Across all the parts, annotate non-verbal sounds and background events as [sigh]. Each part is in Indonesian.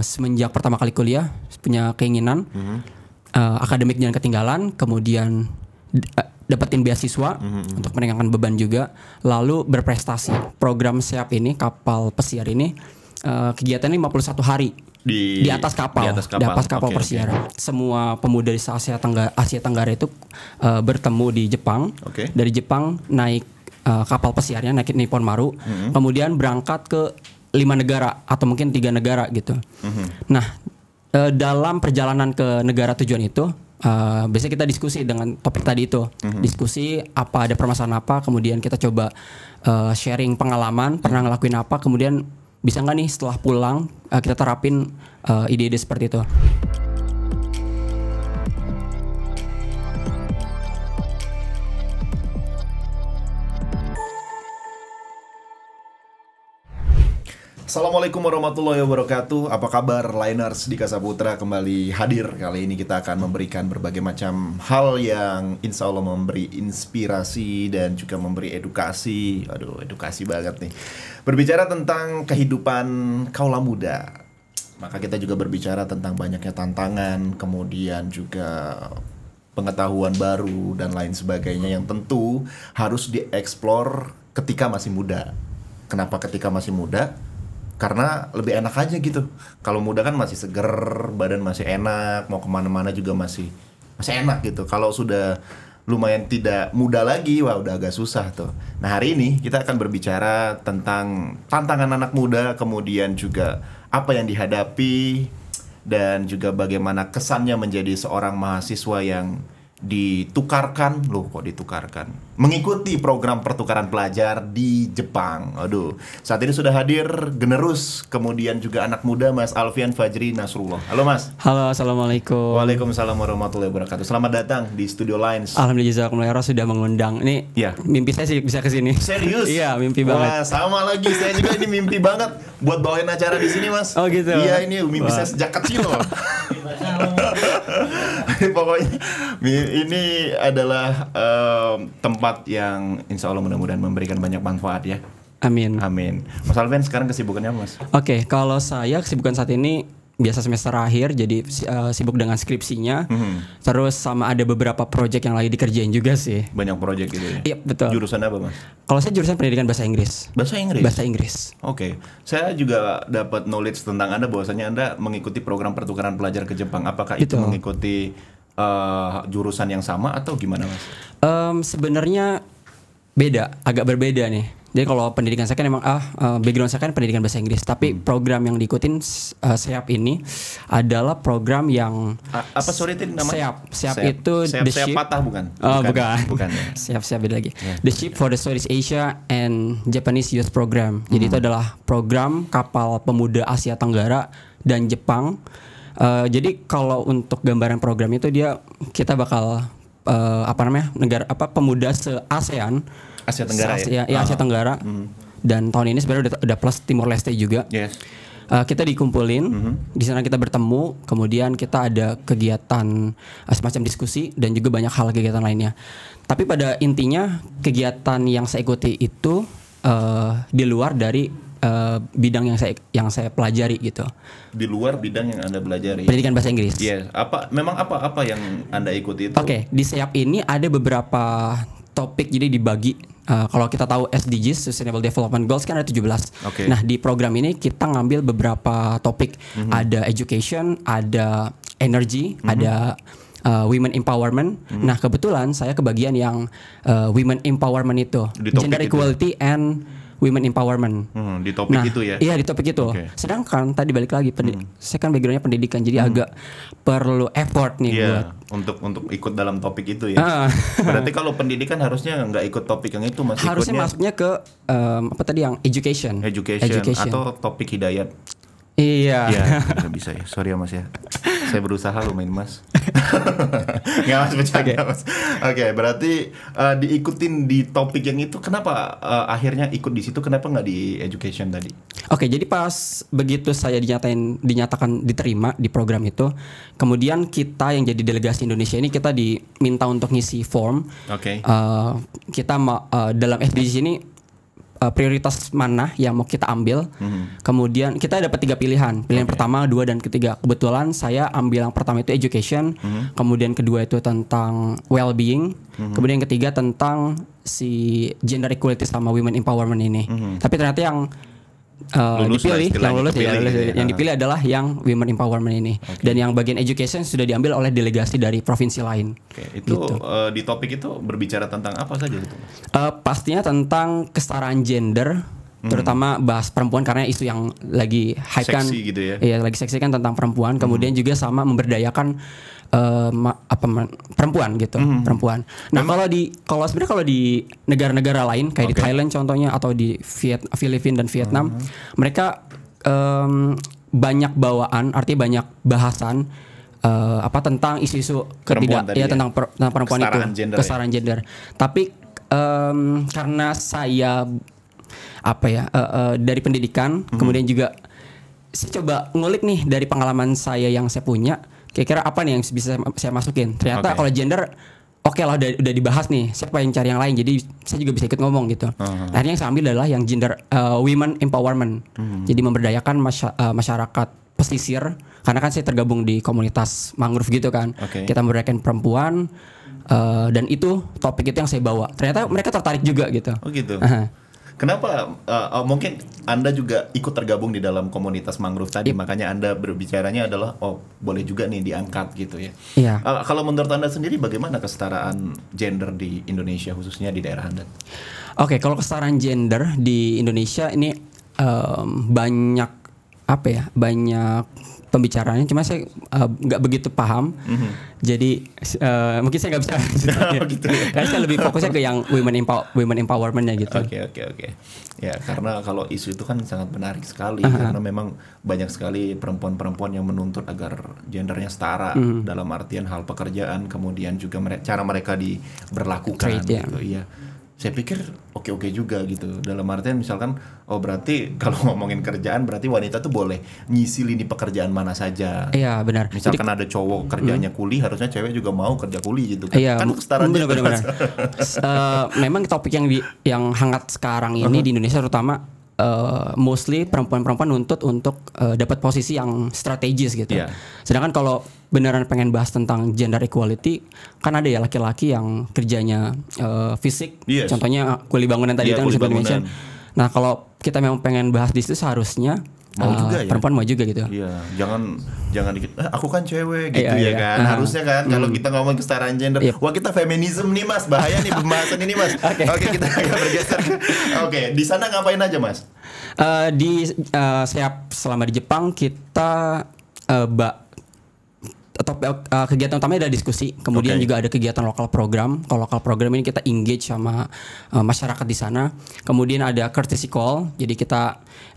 Eh, semenjak pertama kali kuliah punya keinginan mm-hmm. uh, akademik jangan ketinggalan, kemudian eh, dapetin beasiswa mm-hmm. untuk meringankan beban juga, lalu berprestasi. Program siap ini kapal pesiar ini uh, kegiatannya 51 hari di, di atas kapal, di atas kapal, di atas kapal okay, pesiar. Okay. Semua pemuda di Asia Tenggara, Asia Tenggara itu uh, bertemu di Jepang. Okay. Dari Jepang naik uh, kapal pesiarnya naik Nippon Maru, mm-hmm. kemudian berangkat ke lima negara atau mungkin tiga negara gitu. Mm-hmm. Nah e, dalam perjalanan ke negara tujuan itu e, biasanya kita diskusi dengan topik tadi itu, mm-hmm. diskusi apa ada permasalahan apa, kemudian kita coba e, sharing pengalaman mm-hmm. pernah ngelakuin apa, kemudian bisa nggak nih setelah pulang e, kita terapin ide-ide seperti itu. Assalamualaikum warahmatullahi wabarakatuh. Apa kabar Liners di Kasaputra kembali hadir. Kali ini kita akan memberikan berbagai macam hal yang insya Allah memberi inspirasi dan juga memberi edukasi. Aduh, edukasi banget nih. Berbicara tentang kehidupan kaula muda. Maka kita juga berbicara tentang banyaknya tantangan, kemudian juga pengetahuan baru dan lain sebagainya yang tentu harus dieksplor ketika masih muda. Kenapa ketika masih muda? karena lebih enak aja gitu kalau muda kan masih seger badan masih enak mau kemana-mana juga masih masih enak gitu kalau sudah lumayan tidak muda lagi wah udah agak susah tuh nah hari ini kita akan berbicara tentang tantangan anak muda kemudian juga apa yang dihadapi dan juga bagaimana kesannya menjadi seorang mahasiswa yang ditukarkan loh kok ditukarkan mengikuti program pertukaran pelajar di Jepang. Aduh, saat ini sudah hadir generus kemudian juga anak muda Mas Alfian Fajri Nasrullah. Halo Mas. Halo, assalamualaikum. Waalaikumsalam warahmatullahi wabarakatuh. Selamat datang di Studio Lines. Alhamdulillah Jazakumullah sudah mengundang. Ini ya. mimpi saya sih bisa kesini Serius? Iya, mimpi Wah, banget. sama lagi saya juga ini mimpi banget buat bawain acara di sini Mas. Oh gitu. Iya, ini mimpi Wah. saya sejak kecil loh. [laughs] Pokoknya ini adalah um, tempat yang insya Allah mudah-mudahan memberikan banyak manfaat ya. Amin. Amin. Mas Alvin sekarang kesibukannya Mas? Oke, okay, kalau saya kesibukan saat ini biasa semester akhir jadi uh, sibuk dengan skripsinya. Hmm. Terus sama ada beberapa proyek yang lagi dikerjain juga sih. Banyak proyek gitu ya. Iya, betul. Jurusan apa, Mas? Kalau saya jurusan pendidikan bahasa Inggris. Bahasa Inggris. Bahasa Inggris. Oke. Okay. Saya juga dapat knowledge tentang Anda bahwasanya Anda mengikuti program pertukaran pelajar ke Jepang. Apakah itu, itu mengikuti uh, jurusan yang sama atau gimana mas? Um, Sebenarnya beda, agak berbeda nih. Jadi kalau pendidikan saya kan emang ah uh, background saya kan pendidikan bahasa Inggris, tapi hmm. program yang diikutin uh, SEAP ini adalah program yang A apa sorry itu namanya? SEAP. SEAP, itu siap, the siap ship. patah bukan? Oh, bukan. Bukan. bukan ya. siap [laughs] siap beda lagi. Yeah. The ship for the Southeast Asia and Japanese Youth Program. Jadi hmm. itu adalah program kapal pemuda Asia Tenggara dan Jepang Uh, jadi kalau untuk gambaran program itu dia kita bakal uh, apa namanya negara apa pemuda se ASEAN Asia Tenggara ya? -Asia, ya, ya Asia ah. Tenggara mhm. dan tahun ini sebenarnya udah, udah plus Timor Leste juga yes. uh, kita dikumpulin mm-hmm. di sana kita bertemu kemudian kita ada kegiatan uh, semacam diskusi dan juga banyak hal kegiatan lainnya tapi pada intinya kegiatan yang saya ikuti itu uh, di luar dari Eh, bidang yang saya yang saya pelajari gitu. Di luar bidang yang Anda pelajari. Pendidikan bahasa Inggris. Iya, yes. apa memang apa apa yang Anda ikuti itu? Oke, okay. di SEAP ini ada beberapa topik jadi dibagi uh, kalau kita tahu SDGs Sustainable Development Goals kan ada 17. Okay. Nah, di program ini kita ngambil beberapa topik. Mm -hmm. Ada education, ada energy, mm -hmm. ada uh, women empowerment. Mm -hmm. Nah, kebetulan saya kebagian yang uh, women empowerment itu, Gender gender itu. Ya? equality and women empowerment. Hmm, di topik nah, itu ya. Iya, di topik itu. Okay. Sedangkan tadi balik lagi hmm. saya kan backgroundnya pendidikan jadi hmm. agak perlu effort nih yeah, buat untuk untuk ikut dalam topik itu ya. Ah. [laughs] Berarti kalau pendidikan harusnya nggak ikut topik yang itu mas. Harusnya ikutnya... masuknya ke um, apa tadi yang education. education. Education atau topik hidayat. Iya. Iya, nggak bisa ya. Sorry ya Mas ya. Saya berusaha main Mas. [laughs] nggak Mas bercanda okay. Mas. Oke, okay, berarti uh, diikutin di topik yang itu kenapa uh, akhirnya ikut di situ kenapa nggak di education tadi? Oke, okay, jadi pas begitu saya dinyatain dinyatakan diterima di program itu, kemudian kita yang jadi delegasi Indonesia ini kita diminta untuk ngisi form. Oke. Okay. Uh, eh, kita uh, dalam SDG ini uh, prioritas mana yang mau kita ambil. Mm-hmm. Kemudian kita dapat tiga pilihan. Pilihan okay. pertama, dua dan ketiga. Kebetulan saya ambil yang pertama itu education, mm-hmm. kemudian kedua itu tentang well-being, mm-hmm. kemudian yang ketiga tentang si gender equality sama women empowerment ini. Mm-hmm. Tapi ternyata yang uh, lulus dipilih yang lulus, dipilih, ya, lulus ya. yang dipilih adalah yang women empowerment ini okay. dan yang bagian education sudah diambil oleh delegasi dari provinsi lain. Okay. Itu gitu. uh, di topik itu berbicara tentang apa saja itu? Uh, pastinya tentang kesetaraan gender hmm. terutama bahas perempuan karena isu yang lagi hype kan gitu ya. Iya, lagi seksi kan tentang perempuan, kemudian hmm. juga sama memberdayakan Eh, apa perempuan gitu mm. perempuan nah kalau di kalau sebenarnya kalau di negara-negara lain kayak okay. di Thailand contohnya atau di Viet Filipina dan Vietnam mm. mereka um, banyak bawaan artinya banyak bahasan uh, apa tentang isu-isu ketidak ya, ya tentang per, tentang perempuan kesaran itu gender ya. kesetaraan ya. gender tapi um, karena saya apa ya uh, uh, dari pendidikan mm -hmm. kemudian juga saya coba ngulik nih dari pengalaman saya yang saya punya kira-kira apa nih yang bisa saya masukin ternyata okay. kalau gender oke okay lah udah, udah dibahas nih siapa yang cari yang lain jadi saya juga bisa ikut ngomong gitu uh-huh. akhirnya yang saya ambil adalah yang gender uh, women empowerment uh-huh. jadi memberdayakan masy- uh, eh, masyarakat pesisir karena kan saya tergabung di komunitas mangrove gitu kan okay. kita memberdayakan perempuan uh, dan itu topik itu yang saya bawa ternyata mereka tertarik juga gitu oh gitu uh-huh Kenapa uh, mungkin Anda juga ikut tergabung di dalam komunitas mangrove tadi, Yeah. makanya Anda berbicaranya adalah oh boleh juga nih diangkat gitu ya. Iya. Uh, kalau menurut Anda sendiri bagaimana kesetaraan gender di Indonesia khususnya di daerah Anda? Oke, okay, kalau kesetaraan gender di Indonesia ini um, banyak apa ya? Banyak Pembicaranya cuma saya eh, nggak uh, begitu paham mm-hmm. jadi uh, mungkin saya nggak bisa [laughs] oh, gitu ya. karena saya lebih fokusnya ke yang women empower women empowermentnya gitu oke okay, oke okay, oke okay. ya karena kalau isu itu kan sangat menarik sekali uh-huh. karena memang banyak sekali perempuan-perempuan yang menuntut agar gendernya setara mm-hmm. dalam artian hal pekerjaan kemudian juga mere- cara mereka diberlakukan Trade, ya. gitu ya, ya saya pikir oke-oke juga gitu dalam artian misalkan oh berarti [laughs] kalau ngomongin kerjaan berarti wanita tuh boleh ngisi lini pekerjaan mana saja iya benar misalkan Jadi, ada cowok kerjanya mm. kuli harusnya cewek juga mau kerja kuli gitu kan iya, kan setara benar benar, benar. uh, memang topik yang yang hangat sekarang ini uh -huh. di Indonesia terutama uh, mostly perempuan-perempuan nuntut untuk uh, dapat posisi yang strategis gitu. Yeah. Sedangkan kalau beneran pengen bahas tentang gender equality kan ada ya laki-laki yang kerjanya uh, fisik yes. contohnya ah, kuli bangunan tadi yeah, kan sudah mention nah kalau kita memang pengen bahas di situ seharusnya mau uh, juga ya perempuan mau juga gitu iya jangan jangan dikit eh, aku kan cewek gitu iya, ya iya. kan nah, harusnya kan mm. kalau hmm. kita ngomong kesetaraan gender iya. wah kita feminisme nih mas bahaya nih pembahasan ini mas oke okay. okay, kita [laughs] agak bergeser oke okay, di sana ngapain aja mas uh, di uh, saya selama di Jepang kita uh, bak topik uh, eh, eh, kegiatan utamanya ada diskusi, kemudian okay. juga ada kegiatan lokal program. Kalau lokal program ini kita engage sama uh, masyarakat di sana. Kemudian ada courtesy call, jadi kita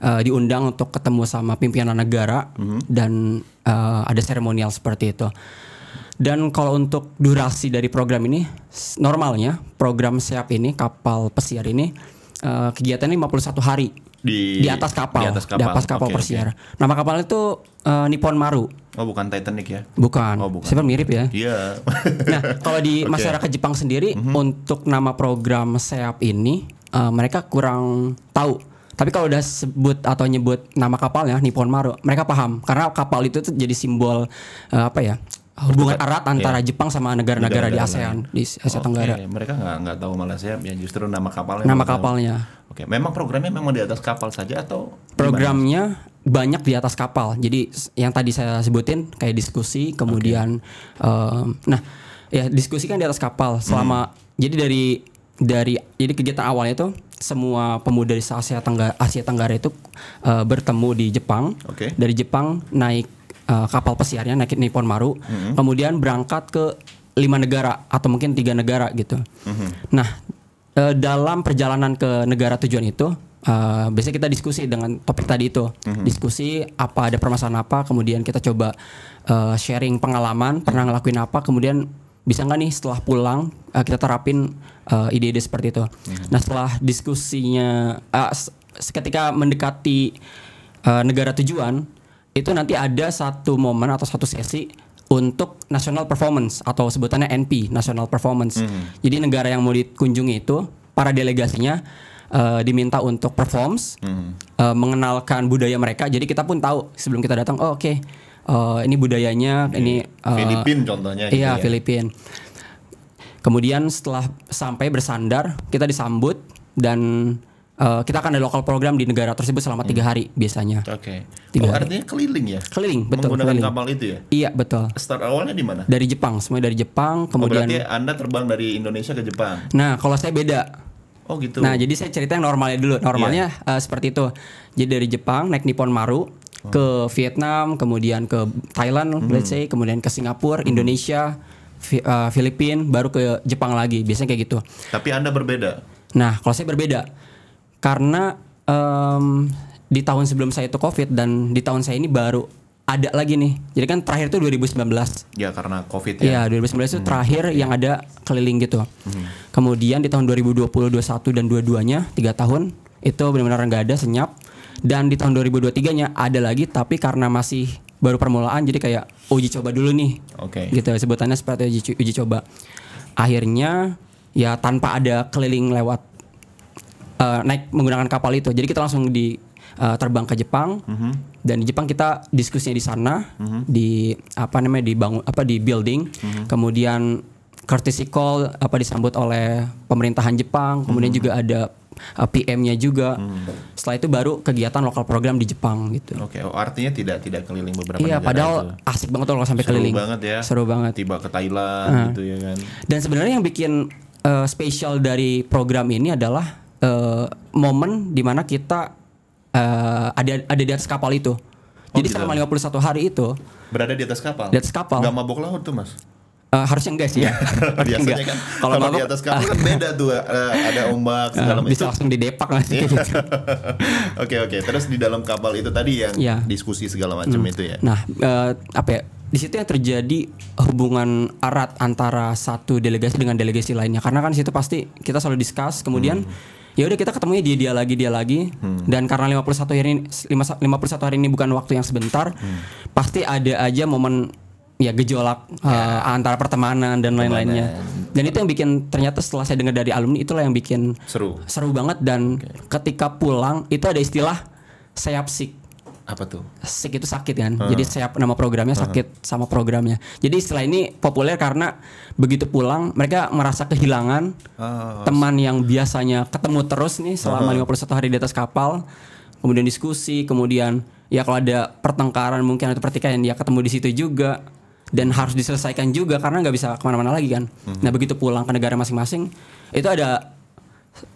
uh, diundang untuk ketemu sama pimpinan negara mm -hmm. dan uh, ada seremonial seperti itu. Dan kalau untuk durasi dari program ini, normalnya program siap ini kapal pesiar ini uh, kegiatannya 51 hari di di atas kapal, di atas kapal, di atas kapal okay, pesiar. Okay. Nama kapal itu uh, Nippon Maru. Oh bukan Titanic ya? Bukan. Oh bukan. Sebenarnya mirip ya. Iya. [laughs] nah kalau di okay. masyarakat Jepang sendiri mm -hmm. untuk nama program SEAP ini uh, mereka kurang tahu. Tapi kalau udah sebut atau nyebut nama kapalnya Nippon Maru, mereka paham karena kapal itu tuh jadi simbol uh, apa ya? Oh, hubungan erat antara iya. Jepang sama negara-negara di ASEAN di Asia okay. Tenggara. Mereka nggak nggak tahu malah saya yang justru nama kapalnya. Nama kapalnya. Oke, memang programnya memang di atas kapal saja atau programnya banyak di atas kapal. Jadi yang tadi saya sebutin kayak diskusi, kemudian okay. um, nah ya diskusi kan di atas kapal selama hmm. jadi dari dari jadi kegiatan awalnya itu semua pemuda di Asia Tenggara Asia Tenggara itu uh, bertemu di Jepang. Okay. Dari Jepang naik uh, kapal pesiarnya naik Nippon Maru, hmm. kemudian berangkat ke lima negara atau mungkin tiga negara gitu. Hmm. Nah uh, dalam perjalanan ke negara tujuan itu uh, biasanya kita diskusi dengan topik tadi itu mm-hmm. diskusi apa ada permasalahan apa kemudian kita coba uh, sharing pengalaman pernah ngelakuin apa kemudian bisa nggak nih setelah pulang uh, kita terapin uh, ide-ide seperti itu mm-hmm. nah setelah diskusinya uh, ketika mendekati uh, negara tujuan itu nanti ada satu momen atau satu sesi untuk national performance atau sebutannya NP national performance. Mm. Jadi negara yang mau dikunjungi itu para delegasinya uh, diminta untuk performs, mm. uh, mengenalkan budaya mereka. Jadi kita pun tahu sebelum kita datang, oh oke okay, uh, eh, ini budayanya, Di ini uh, Filipin contohnya. Gitu iya gitu ya. Filipin. Kemudian setelah sampai bersandar kita disambut dan Uh, kita akan ada lokal program di negara tersebut selama hmm. tiga hari biasanya. Oke. Okay. Tiga oh, hari. artinya keliling ya? Keliling, betul. Menggunakan keliling. kapal itu ya? Iya betul. Start awalnya di mana? Dari Jepang, semua dari Jepang. Oh, kemudian. Oh, berarti anda terbang dari Indonesia ke Jepang? Nah, kalau saya beda. Oh gitu. Nah, jadi saya cerita yang normalnya dulu. Normalnya yeah. Iya. uh, seperti itu. Jadi dari Jepang naik Nippon Maru oh. ke Vietnam, kemudian ke Thailand, hmm. let's say, kemudian ke Singapura, hmm. Indonesia, fi uh, eh, Filipina, baru ke Jepang lagi. Biasanya kayak gitu. Tapi anda berbeda. Nah, kalau saya berbeda karena um, di tahun sebelum saya itu covid dan di tahun saya ini baru ada lagi nih jadi kan terakhir itu 2019 ya karena covid ya, ya 2019 hmm. itu terakhir yang iya. ada keliling gitu hmm. kemudian di tahun 2020 21 dan dua-duanya tiga tahun itu benar-benar nggak ada senyap dan di tahun 2023 nya ada lagi tapi karena masih baru permulaan jadi kayak uji coba dulu nih oke okay. gitu sebutannya seperti uji, uji coba akhirnya ya tanpa ada keliling lewat uh, naik menggunakan kapal itu. Jadi kita langsung di uh, terbang ke Jepang. Mm -hmm. Dan di Jepang kita diskusinya di sana mm -hmm. di apa namanya di bangun apa di building. Mm -hmm. Kemudian courtesy call apa disambut oleh pemerintahan Jepang. Kemudian mm -hmm. juga ada eh, PM-nya juga. Hmm. Setelah itu baru kegiatan lokal program di Jepang gitu. Oke, okay. oh, artinya tidak tidak keliling beberapa iya, negara. Iya, padahal itu. asik banget loh kalau sampai Seru keliling. Seru banget ya. Seru banget. Tiba ke Thailand uh. gitu ya kan. Dan sebenarnya yang bikin uh, spesial dari program ini adalah uh, momen dimana kita uh, ada ada di atas kapal itu. Oh, Jadi gitu. selama 51 hari itu berada di atas kapal. Di atas kapal. Gak mabok laut tuh, Mas. Uh, harusnya enggak sih ya. [laughs] Biasanya kan kalau mabok, di atas kapal ah. kan beda tuh uh, ada ombak segala uh, Bisa itu. langsung didepak lah iya. sih? [laughs] Oke oke. Terus di dalam kapal itu tadi yang yeah. diskusi segala macam hmm. itu ya. Nah uh, apa ya? Di situ yang terjadi hubungan erat antara satu delegasi dengan delegasi lainnya. Karena kan situ pasti kita selalu diskus kemudian. Hmm ya udah kita ketemunya dia dia lagi dia lagi hmm. dan karena 51 hari ini 51 hari ini bukan waktu yang sebentar hmm. pasti ada aja momen ya gejolak ya. Uh, antara pertemanan dan lain-lainnya. Dan itu yang bikin ternyata setelah saya dengar dari alumni itulah yang bikin seru. Seru banget dan okay. ketika pulang itu ada istilah sayapsik. Apa tuh? Sick itu sakit kan. Uh. Jadi saya nama programnya ah. sakit uh. sama programnya. Jadi setelah ini populer karena begitu pulang mereka merasa kehilangan uh. teman yang biasanya ketemu terus nih selama uh. 51 hari di atas kapal. Kemudian diskusi, kemudian ya kalau ada pertengkaran mungkin atau pertikaian ya ketemu di situ juga dan harus diselesaikan juga karena nggak bisa kemana-mana lagi kan. -hmm. Nah begitu pulang ke negara masing-masing itu ada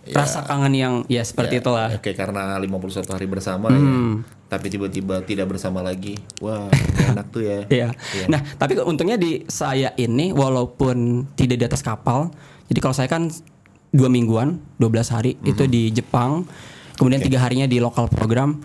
ya, rasa kangen yang ya seperti ya, itulah. Oke, okay, karena 51 hari bersama ya. hmm. ya. Tapi tiba-tiba tidak bersama lagi. Wah, [laughs] enak tuh ya. Iya. Ya. Nah, tapi untungnya di saya ini walaupun tidak di atas kapal, jadi kalau saya kan dua mingguan, 12 hari mm -hmm. itu di Jepang, kemudian tiga harinya di lokal program.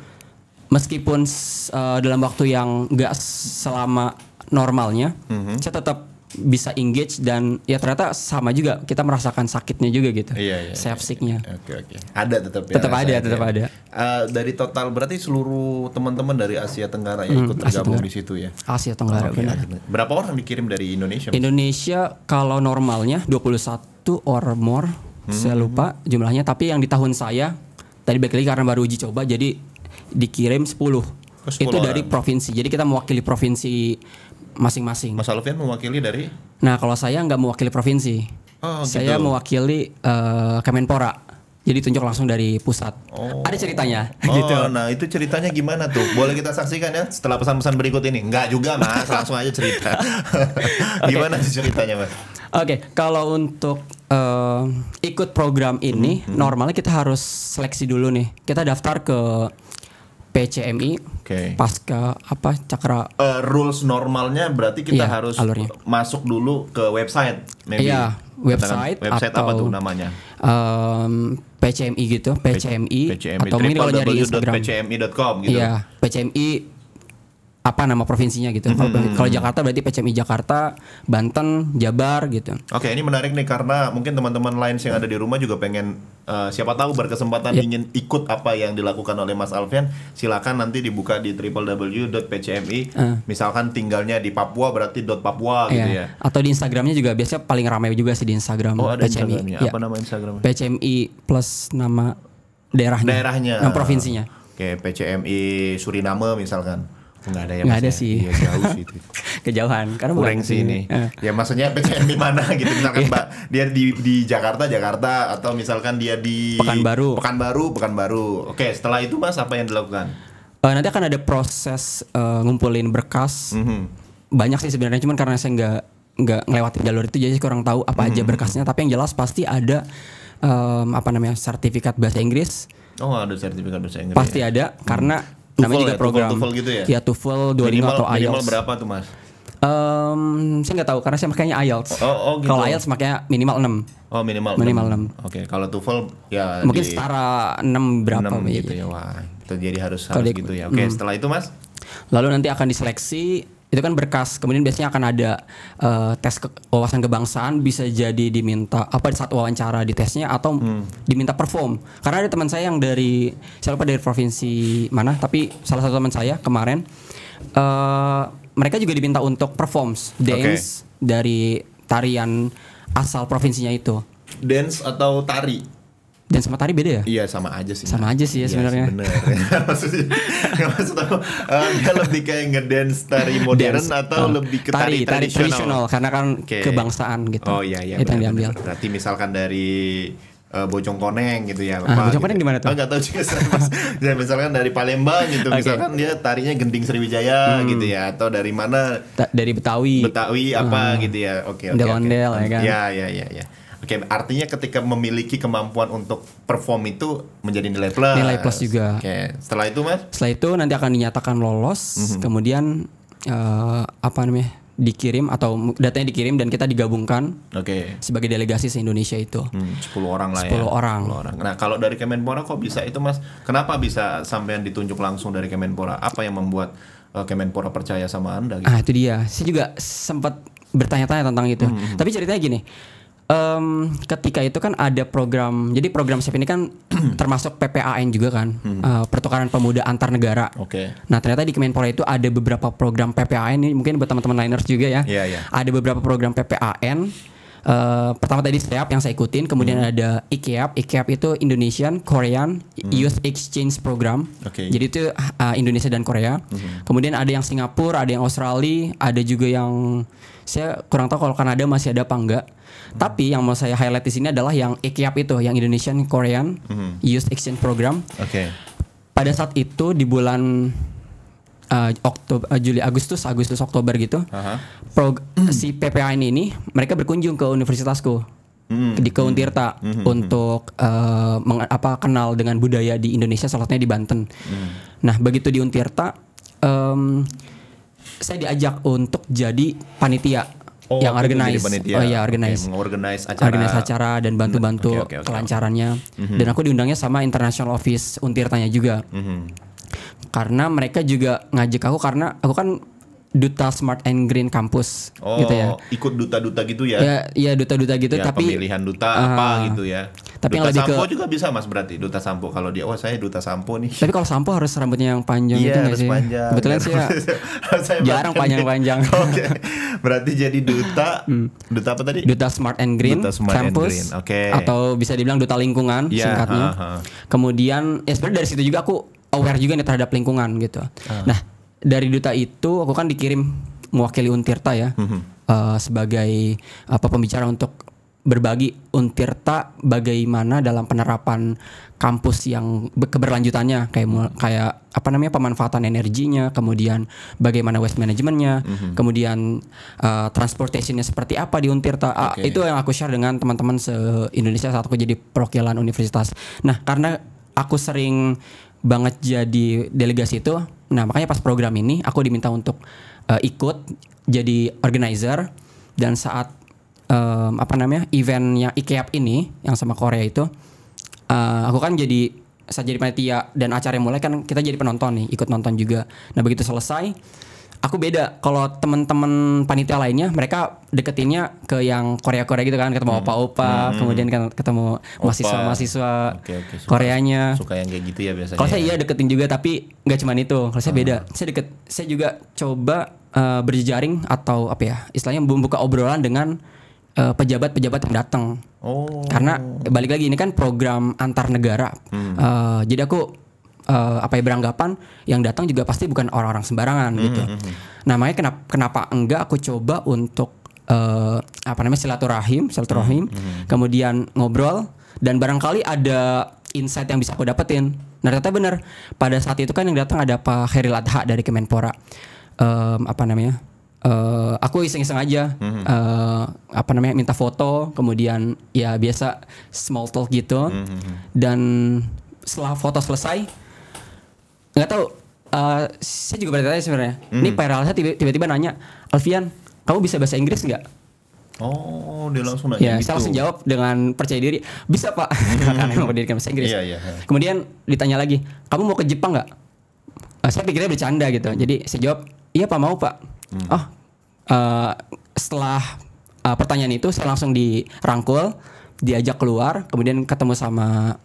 Meskipun uh, dalam waktu yang gak selama normalnya, mm -hmm. saya tetap bisa engage dan ya ternyata sama juga kita merasakan sakitnya juga gitu. Iya, iya. Self iya. sicknya. Oke oke. Ada tetap ya. Tetap ada, tetap ya. ada. Uh, dari total berarti seluruh teman-teman dari Asia Tenggara yang hmm, ikut tergabung di situ ya. Asia Tenggara okay, benar. Berapa orang dikirim dari Indonesia? Indonesia kalau normalnya 21 or more. Hmm. Saya lupa jumlahnya tapi yang di tahun saya tadi balik lagi karena baru uji coba jadi dikirim 10. 10 itu orang. dari provinsi. Jadi kita mewakili provinsi masing-masing. Mas Alfian mewakili dari? Nah, kalau saya nggak mewakili provinsi. Oh, gitu. saya gitu. mewakili uh, Kemenpora. Jadi tunjuk langsung dari pusat. Oh. Ada ceritanya. Oh, [laughs] gitu. nah itu ceritanya gimana tuh? Boleh kita saksikan ya setelah pesan-pesan berikut ini. Nggak juga, Mas. Langsung aja cerita. [laughs] [laughs] gimana okay. sih ceritanya, Mas? Oke, okay. kalau untuk uh, ikut program ini, mm -hmm. normalnya kita harus seleksi dulu nih. Kita daftar ke PCMI Okay. Pasca apa cakra? Uh, rules normalnya berarti kita iya, harus alurnya. masuk dulu ke website. Maybe. Iya, website, Katakan, website atau apa tuh namanya? Um, PCMI gitu, PCMI, PCMI. atau mungkin kalau dari Instagram. PCMI.com gitu. Iya, PCMI apa nama provinsinya gitu. Kalau mm -hmm. kalau Jakarta berarti PCMI Jakarta, Banten, Jabar gitu. Oke, ini menarik nih karena mungkin teman-teman lain yang ada di rumah juga pengen uh, siapa tahu berkesempatan yeah. ingin ikut apa yang dilakukan oleh Mas Alfian, silakan nanti dibuka di www.pcmi. Uh. Misalkan tinggalnya di Papua berarti .papua yeah. gitu ya. Atau di Instagramnya juga biasanya paling ramai juga sih di Instagram oh, ada PCMI. Instagramnya. Iya. Apa yeah. nama Instagramnya? PCMI plus nama daerahnya. Daerahnya. Nama provinsinya. Oke, okay, PCMI Suriname misalkan. Enggak ada ya. Enggak ada ya? sih. Iya, jauh sih [laughs] Kejauhan karena kurang sih ini. Ya maksudnya PCM di mana [laughs] gitu misalkan iya. Mbak dia di di Jakarta Jakarta atau misalkan dia di Pekanbaru. Pekanbaru, Pekanbaru. Oke, setelah itu Mas apa yang dilakukan? Uh, nanti akan ada proses uh, ngumpulin berkas. Mm -hmm. Banyak sih sebenarnya cuman karena saya nggak nggak ngelewatin jalur itu jadi kurang tahu apa mm -hmm. aja mhm. berkasnya tapi yang jelas pasti ada um, apa namanya sertifikat bahasa Inggris. Oh, ada sertifikat bahasa Inggris. Pasti ya? ada hmm. karena mhm. Tufel namanya juga ya, program. Tufel, tufel gitu ya? Ya Tufel 25 minimal, atau IELTS. Minimal berapa tuh mas? Um, saya nggak tahu karena saya makanya IELTS. Oh, oh gitu. Kalau IELTS makanya minimal 6. Oh, minimal. Minimal 6. 6. Oke, okay. kalau TOEFL ya mungkin di... setara 6 berapa 6 gitu, gitu ya. Wah, itu jadi harus harus di... gitu ya. Hmm. Oke, okay, mm. setelah itu Mas. Lalu nanti akan diseleksi itu kan berkas kemudian biasanya akan ada uh, tes ke wawasan kebangsaan bisa jadi diminta apa saat wawancara di tesnya atau hmm. diminta perform karena ada teman saya yang dari saya lupa dari provinsi mana tapi salah satu teman saya kemarin uh, mereka juga diminta untuk performs dance okay. dari tarian asal provinsinya itu dance atau tari dan sama tari beda ya? Iya sama aja sih. Sama aja sih ya, iya sebenarnya. Bener. [laughs] maksudnya nggak maksud aku uh, eh, dia lebih kayak ngedance tari modern Dance, atau oh. lebih ke tari, tari tradisional karena kan okay. kebangsaan gitu. Oh iya iya. Itu yang diambil. Berarti misalkan dari uh, Bojong Koneng gitu ya. Ah, Bojong gitu. gimana tuh? Oh, tahu juga [laughs] ya, misalkan dari Palembang gitu, okay. misalkan dia tarinya Gending Sriwijaya hmm. gitu ya atau dari mana? Ta dari Betawi. Betawi apa hmm. gitu ya. Oke okay, oke. Okay, ondel okay. ya kan. Ya ya ya ya. Oke, okay, artinya ketika memiliki kemampuan untuk perform itu menjadi nilai plus. Nilai plus juga. Oke, okay. setelah itu mas? Setelah itu nanti akan dinyatakan lolos, mm -hmm. kemudian uh, apa namanya? dikirim atau datanya dikirim dan kita digabungkan okay. sebagai delegasi se Indonesia itu hmm, 10 orang lah 10 ya orang. 10 orang nah kalau dari Kemenpora kok bisa itu mas kenapa bisa sampean ditunjuk langsung dari Kemenpora apa yang membuat uh, Kemenpora percaya sama anda gitu? ah itu dia saya juga sempat bertanya-tanya tentang itu hmm. hmm, hmm. tapi ceritanya gini um, ketika itu kan ada program. Jadi program SEF ini kan [clears throat] termasuk PPAN juga kan, hmm. uh, pertukaran pemuda antar negara. Oke. Okay. Nah, ternyata di Kemenpora itu ada beberapa program PPAN ini mungkin buat teman-teman liners juga ya. Yeah, yeah. Ada beberapa program PPAN Uh, eh, pertama tadi setiap yang saya ikutin, kemudian hmm. ada IKEAP. IKEAP itu Indonesian Korean hmm. Youth Exchange Program. Okay. Jadi itu uh, Indonesia dan Korea. Hmm. Kemudian ada yang Singapura, ada yang Australia, ada juga yang saya kurang tahu kalau Kanada masih ada apa enggak. Hmm. Tapi yang mau saya highlight di sini adalah yang IKEAP itu, yang Indonesian Korean hmm. Youth Exchange Program. Oke. Okay. Pada saat itu di bulan uh, eh, Oktober, uh, Juli, Agustus, Agustus, Oktober gitu, uh -huh. [clears throat] si PPA ini mereka berkunjung ke universitasku hmm. di Keuntirta hmm. mm. Hmm, -hmm. untuk uh, meng, apa kenal dengan budaya di Indonesia salahnya di Banten. Mm. Nah begitu di Untirta, um, saya diajak untuk jadi panitia Oh, yang organize. Oh iya, organize. Okay, organize acara. Organize acara dan bantu-bantu okay, okay, okay. kelancarannya. Mm Dan aku diundangnya sama International Office untir tanya juga. Mm -hmm. Karena mereka juga ngajak aku karena aku kan duta smart and green kampus oh, gitu ya ikut duta-duta gitu ya Iya, iya duta-duta gitu ya, tapi pemilihan duta uh, apa gitu ya tapi duta yang lebih sampo ke, juga bisa mas berarti duta sampo kalau dia wah saya duta sampo nih tapi kalau sampo harus rambutnya yang panjang iya, gitu harus sih panjang. kebetulan sih ya [laughs] jarang panjang-panjang [laughs] oke okay. berarti jadi duta hmm. duta apa tadi duta smart and green duta smart kampus Oke. Okay. atau bisa dibilang duta lingkungan yeah, singkatnya uh, uh. kemudian ya sebenarnya dari situ juga aku aware juga nih terhadap lingkungan gitu uh. nah dari duta itu aku kan dikirim mewakili Untirta ya mm -hmm. uh, sebagai apa pembicara untuk berbagi Untirta bagaimana dalam penerapan kampus yang keberlanjutannya kayak kayak apa namanya pemanfaatan energinya, kemudian bagaimana waste managementnya mm -hmm. kemudian uh, transportationnya seperti apa di Untirta. Ah, okay. Uh, itu yang aku share dengan teman-teman se Indonesia saat aku jadi perwakilan universitas. Nah, karena aku sering banget jadi delegasi itu Nah makanya pas program ini aku diminta untuk uh, ikut jadi organizer dan saat um, apa namanya event yang IKEA ini yang sama Korea itu uh, aku kan jadi saat jadi panitia dan acara yang mulai kan kita jadi penonton nih ikut nonton juga. Nah begitu selesai aku beda kalau temen-temen panitia lainnya mereka deketinnya ke yang Korea Korea gitu kan ketemu hmm. opa-opa hmm. kemudian kan ketemu mahasiswa-mahasiswa okay, okay. Koreanya suka yang kayak gitu ya biasanya kalau saya ya? iya deketin juga tapi nggak cuma itu kalau saya hmm. beda saya deket saya juga coba uh, berjejaring atau apa ya istilahnya membuka obrolan dengan eh, pejabat-pejabat uh, yang datang oh. karena balik lagi ini kan program antar negara hmm. uh, jadi aku uh, apa ya beranggapan yang datang juga pasti bukan orang-orang sembarangan hmm, gitu. Hmm. hmm, hmm. Namanya kenapa kenapa enggak aku coba untuk uh, apa namanya silaturahim, silaturahim, hmm, hmm. kemudian ngobrol dan barangkali ada insight yang bisa aku dapetin. Nah, ternyata benar. Pada saat itu kan yang datang ada Pak Heri Latha dari Kemenpora. Um, apa namanya? uh, aku iseng-iseng aja mm-hmm. uh, apa namanya minta foto kemudian ya biasa small talk gitu mm-hmm. dan setelah foto selesai nggak tahu uh, saya juga bertanya sebenarnya hmm. ini viral saya tiba-tiba nanya Alfian kamu bisa bahasa Inggris nggak Oh, dia langsung nanya ya, gitu. Saya langsung jawab dengan percaya diri. Bisa pak, [laughs] karena hmm. mau pendidikan bahasa Inggris. Yeah, yeah, yeah. Kemudian ditanya lagi, kamu mau ke Jepang nggak? Nah, saya pikirnya bercanda gitu. Jadi saya jawab, iya pak mau pak. Hmm. Oh, uh, setelah uh, pertanyaan itu saya langsung dirangkul diajak keluar, kemudian ketemu sama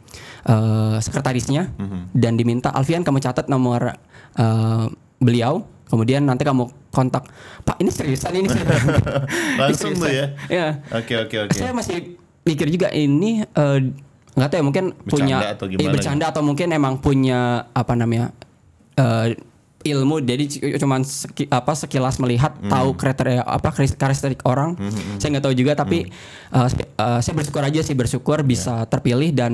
uh, sekretarisnya mm-hmm. dan diminta Alfian kamu catat nomor uh, beliau, kemudian nanti kamu kontak Pak ini seriusan ini seriusan. [laughs] langsung ini tuh ya? Ya. Oke oke oke. Saya masih mikir juga ini uh, nggak tahu ya mungkin bercanda punya atau eh, bercanda gitu. atau mungkin emang punya apa namanya uh, ilmu jadi cuman seki, apa sekilas melihat hmm. tahu kriteria apa karakteristik orang hmm, hmm, hmm, saya nggak tahu juga tapi hmm. uh, uh, saya bersyukur aja sih bersyukur bisa ya. terpilih dan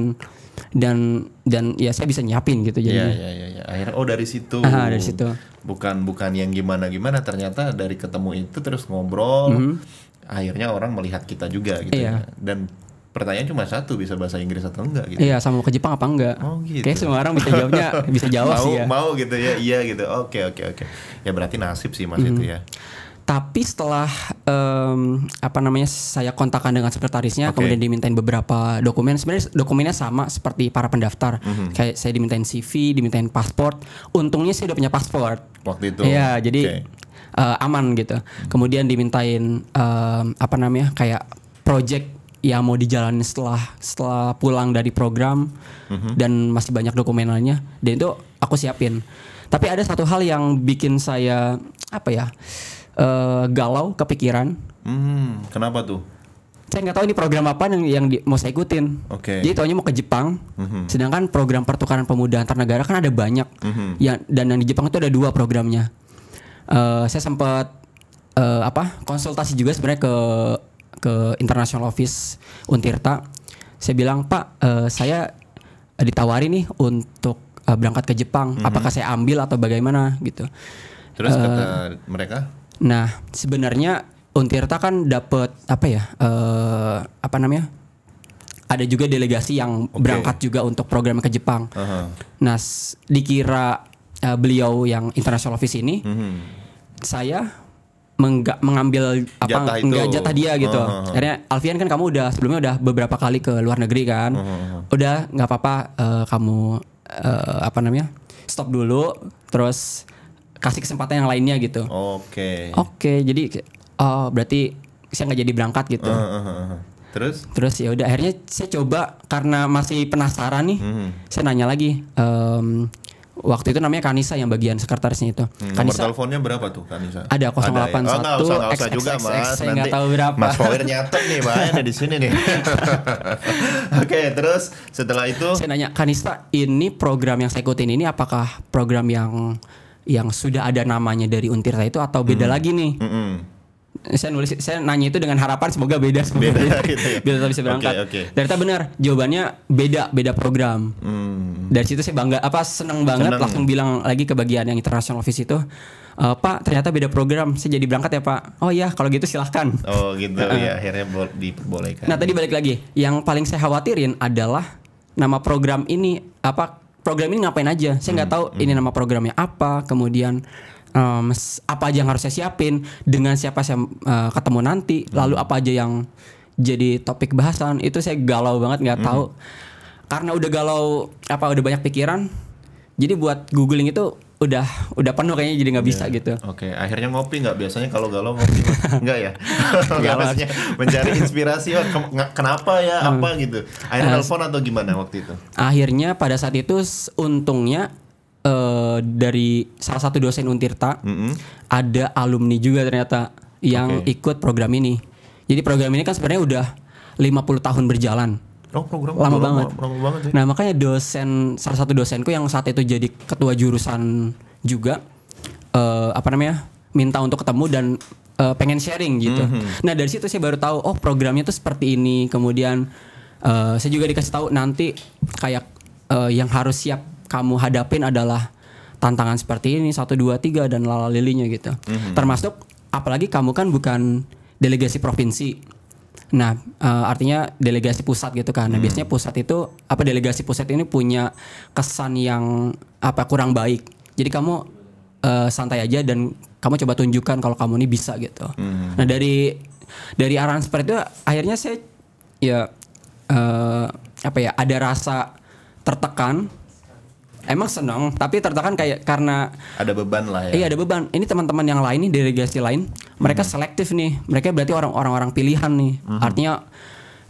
dan dan ya saya bisa nyiapin gitu ya, jadi yeah, yeah, yeah, yeah. akhirnya oh dari situ Aha, dari situ bukan bukan yang gimana gimana ternyata dari ketemu itu terus ngobrol hmm. akhirnya orang melihat kita juga gitu yeah. ya. dan pertanyaan cuma satu bisa bahasa Inggris atau enggak gitu iya sama ke Jepang apa enggak oh gitu kayak semua orang bisa jawabnya [laughs] bisa jawab mau, sih ya mau gitu ya iya gitu oke oke oke ya berarti nasib sih mas mm itu ya tapi setelah um, apa namanya saya kontakkan dengan sekretarisnya okay. kemudian dimintain beberapa dokumen sebenarnya dokumennya sama seperti para pendaftar mm-hmm. kayak saya dimintain CV dimintain paspor untungnya saya udah punya paspor waktu itu Iya, jadi okay. uh, eh, aman gitu mm-hmm. kemudian dimintain um, apa namanya kayak project yang mau dijalani setelah setelah pulang dari program mm-hmm. dan masih banyak dokumennya dan itu aku siapin tapi ada satu hal yang bikin saya apa ya uh, galau kepikiran hmm, kenapa tuh saya nggak tahu ini program apa yang yang di, mau saya ikutin. Okay. Jadi tahunya mau ke Jepang, mm-hmm. sedangkan program pertukaran pemuda antar negara kan ada banyak. Mm-hmm. Ya, dan yang di Jepang itu ada dua programnya. Uh, saya sempat uh, eh, apa konsultasi juga sebenarnya ke ke International Office Untirta. Saya bilang, "Pak, uh, saya ditawari nih untuk uh, berangkat ke Jepang. Mm -hmm. Apakah saya ambil atau bagaimana?" gitu. Terus uh, kata eh, mereka? Nah, sebenarnya Untirta kan dapat apa ya? Uh, apa namanya? ada juga delegasi yang okay. berangkat juga untuk program ke Jepang. Uh -huh. Nah, dikira uh, beliau yang international office ini, mm -hmm. saya menggak mengambil apa enggak jatah dia gitu. Uh, ah, -huh. Ah, ah. Akhirnya Alfian kan kamu udah sebelumnya udah beberapa kali ke luar negeri kan. Uh, -huh. Udah nggak apa-apa uh, kamu uh, apa namanya? stop dulu terus kasih kesempatan yang lainnya gitu. Oke. Okay. Oke, okay, jadi oh berarti saya nggak jadi berangkat gitu. Uh, -huh. Terus? Terus ya udah akhirnya saya coba karena masih penasaran nih. -huh. Hmm. Saya nanya lagi um, Waktu itu namanya Kanisa yang bagian sekretarisnya itu. Hmm, Kanisa. Nomor teleponnya berapa tuh Kanisa? Ada 081 ada, ya? oh, juga, Mas. saya nggak tahu berapa. Mas Power nyatet nih bahaya di sini nih. [laughs] Oke, okay, terus setelah itu saya nanya Kanisa, ini program yang saya ikutin ini apakah program yang yang sudah ada namanya dari Untirta itu atau beda hmm. lagi nih? Hmm -hmm saya nulis saya nanya itu dengan harapan semoga beda semoga beda, beda. [laughs] gitu ya. bisa berangkat. Okay, okay. Ternyata benar jawabannya beda beda program. Hmm. Dari situ saya bangga apa seneng banget langsung bilang lagi ke bagian yang international office itu e, Pak ternyata beda program saya jadi berangkat ya Pak oh iya kalau gitu silahkan oh gitu ya akhirnya diperbolehkan nah tadi balik lagi yang paling saya khawatirin adalah nama program ini apa program ini ngapain aja saya nggak hmm, tahu hmm. ini nama programnya apa kemudian um, apa aja yang harus saya siapin, dengan siapa saya uh, ketemu nanti, hmm. lalu apa aja yang jadi topik bahasan itu saya galau banget nggak hmm. tahu. Karena udah galau apa udah banyak pikiran. Jadi buat googling itu udah udah penuh kayaknya jadi nggak bisa yeah. gitu. Oke, okay. akhirnya ngopi nggak biasanya kalau galau ngopi [laughs] nggak ya? Galau mencari inspirasi oh, kenapa ya hmm. apa gitu. Akhirnya uh, eh, telepon atau gimana waktu itu? Akhirnya pada saat itu untungnya Eh, dari salah satu dosen Untirta mm -hmm. ada alumni juga ternyata yang okay. ikut program ini. Jadi program ini kan sebenarnya udah 50 tahun berjalan. Oh, program lama program, banget. Program, program banget Nah, makanya dosen salah satu dosenku yang saat itu jadi ketua jurusan juga uh, apa namanya? minta untuk ketemu dan uh, pengen sharing gitu. Mm -hmm. Nah, dari situ saya baru tahu oh programnya tuh seperti ini. Kemudian uh, saya juga dikasih tahu nanti kayak uh, yang harus siap kamu hadapin adalah tantangan seperti ini satu dua tiga dan lala lilinya gitu. Mm-hmm. Termasuk apalagi kamu kan bukan delegasi provinsi. Nah, uh, artinya delegasi pusat gitu kan. Nah, mm. biasanya pusat itu apa delegasi pusat ini punya kesan yang apa kurang baik. Jadi kamu uh, santai aja dan kamu coba tunjukkan kalau kamu ini bisa gitu. Hmm. Nah, dari dari arahan seperti itu akhirnya saya ya uh, apa ya ada rasa tertekan emang seneng tapi tertekan kayak karena ada beban lah ya iya ada beban ini teman-teman yang lain nih delegasi lain mereka hmm. selektif nih mereka berarti orang-orang pilihan nih hmm. artinya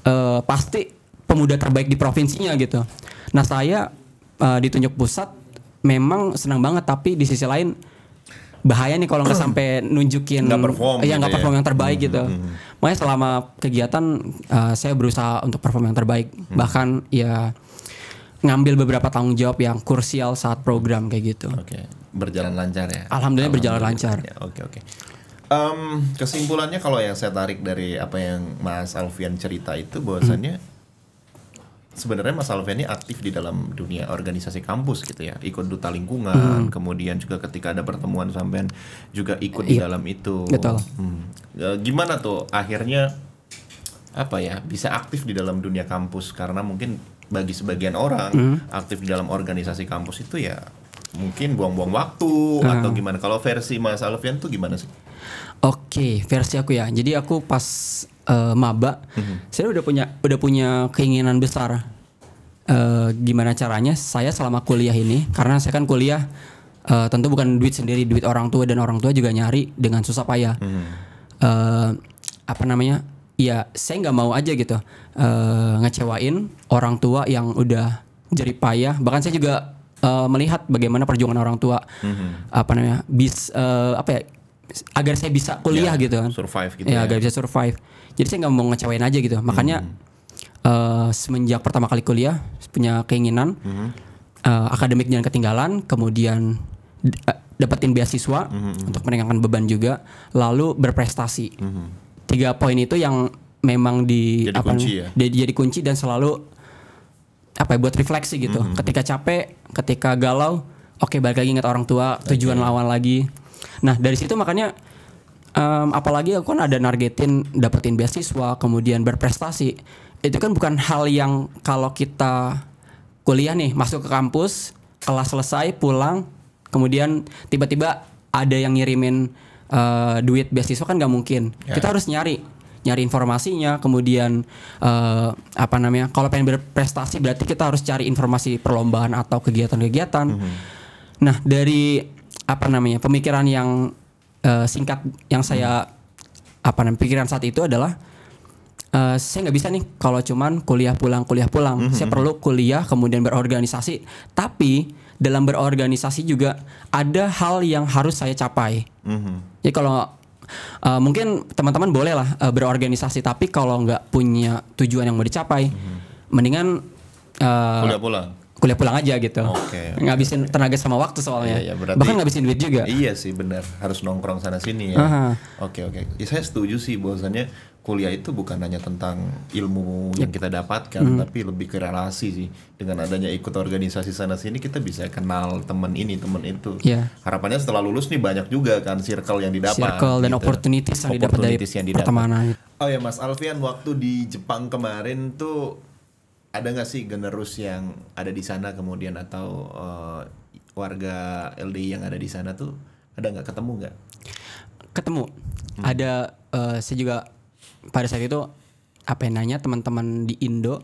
uh, pasti pemuda terbaik di provinsinya gitu nah saya uh, eh, ditunjuk pusat memang senang banget tapi di sisi lain bahaya nih kalau nggak [clears throat] sampai nunjukin nggak perform iya, gitu ya nggak gitu perform ya. yang terbaik hmm, gitu hmm. hmm. makanya selama kegiatan uh, saya berusaha untuk perform yang terbaik hmm. bahkan ya ngambil beberapa tanggung jawab yang krusial saat program kayak gitu. Oke, okay. berjalan lancar ya. Alhamdulillah, Alhamdulillah berjalan lancar. Oke ya, oke. Okay, okay. Um, kesimpulannya kalau yang saya tarik dari apa yang Mas Alfian cerita itu bahwasannya hmm. sebenarnya Mas Alfian ini aktif di dalam dunia organisasi kampus gitu ya, ikut duta lingkungan, hmm. kemudian juga ketika ada pertemuan sampean juga ikut di iya. dalam itu. Betul. Hmm. Ya, gimana tuh akhirnya apa ya bisa aktif di dalam dunia kampus karena mungkin bagi sebagian orang mm. aktif di dalam organisasi kampus itu ya mungkin buang-buang waktu hmm. atau gimana kalau versi Mas Alfian tuh gimana sih? Oke, okay, versi aku ya. Jadi aku pas uh, maba, hmm saya udah punya udah punya keinginan besar. Uh, gimana caranya? Saya selama kuliah ini, karena saya kan kuliah uh, tentu bukan duit sendiri, duit orang tua dan orang tua juga nyari dengan susah payah. hmm Uh, apa namanya? ya saya nggak mau aja gitu uh, ngecewain orang tua yang udah jadi payah bahkan saya juga uh, melihat bagaimana perjuangan orang tua mm-hmm. apa namanya bis uh, apa ya agar saya bisa kuliah yeah, gitu kan survive gitu ya, ya agar bisa survive jadi saya nggak mau ngecewain aja gitu makanya mm-hmm. uh, semenjak pertama kali kuliah punya keinginan mm-hmm. uh, akademik jangan ketinggalan kemudian dapetin beasiswa mm-hmm. mm-hmm. untuk meringankan beban juga lalu berprestasi mm tiga poin itu yang memang di jadi apa kunci ya? di, jadi kunci dan selalu apa ya buat refleksi gitu. Mm -hmm. Ketika capek, ketika galau, oke okay, balik lagi ingat orang tua, tujuan lawan lagi. Nah, dari situ makanya um, apalagi aku kan ada nargetin dapetin beasiswa, kemudian berprestasi. Itu kan bukan hal yang kalau kita kuliah nih, masuk ke kampus, kelas selesai, pulang, kemudian tiba-tiba ada yang ngirimin uh, duit beasiswa kan nggak mungkin. Yeah. Kita harus nyari nyari informasinya, kemudian uh, apa namanya? Kalau pengen berprestasi berarti kita harus cari informasi perlombaan atau kegiatan-kegiatan. Mm -hmm. Nah, dari apa namanya? pemikiran yang uh, singkat yang saya mm -hmm. apa namanya? pikiran saat itu adalah Uh, saya nggak bisa nih kalau cuman kuliah pulang kuliah pulang. Mm -hmm. Saya mhm. perlu kuliah kemudian berorganisasi. Tapi dalam berorganisasi juga ada hal yang harus saya capai. Mm-hmm. Jadi ya, kalau uh, mungkin teman-teman bolehlah uh, eh, berorganisasi, tapi kalau nggak punya tujuan yang mau dicapai, mm-hmm. mendingan uh, udah pulang kuliah pulang aja gitu. Oke. Okay, Ngabisin tenaga sama waktu soalnya. Iya, iya, berarti, Bahkan ngabisin duit juga. Iya sih benar, harus nongkrong sana sini ya. Oke oke. Okay, okay. Ya, saya setuju sih bahwasannya kuliah itu bukan hanya tentang ilmu ya. yang kita dapatkan, mm. tapi lebih ke relasi sih. Dengan adanya ikut organisasi sana sini kita bisa kenal teman ini, teman itu. Yeah. Harapannya setelah lulus nih banyak juga kan circle yang didapat. Circle dan opportunity gitu. opportunities yang didapat dari yang didapat. Oh ya Mas Alfian, waktu di Jepang kemarin tuh ada nggak sih generus yang ada di sana kemudian atau uh, warga LDI yang ada di sana tuh ada nggak ketemu nggak? Ketemu. Hmm. Ada uh, saya juga pada saat itu apa yang nanya teman-teman di Indo uh,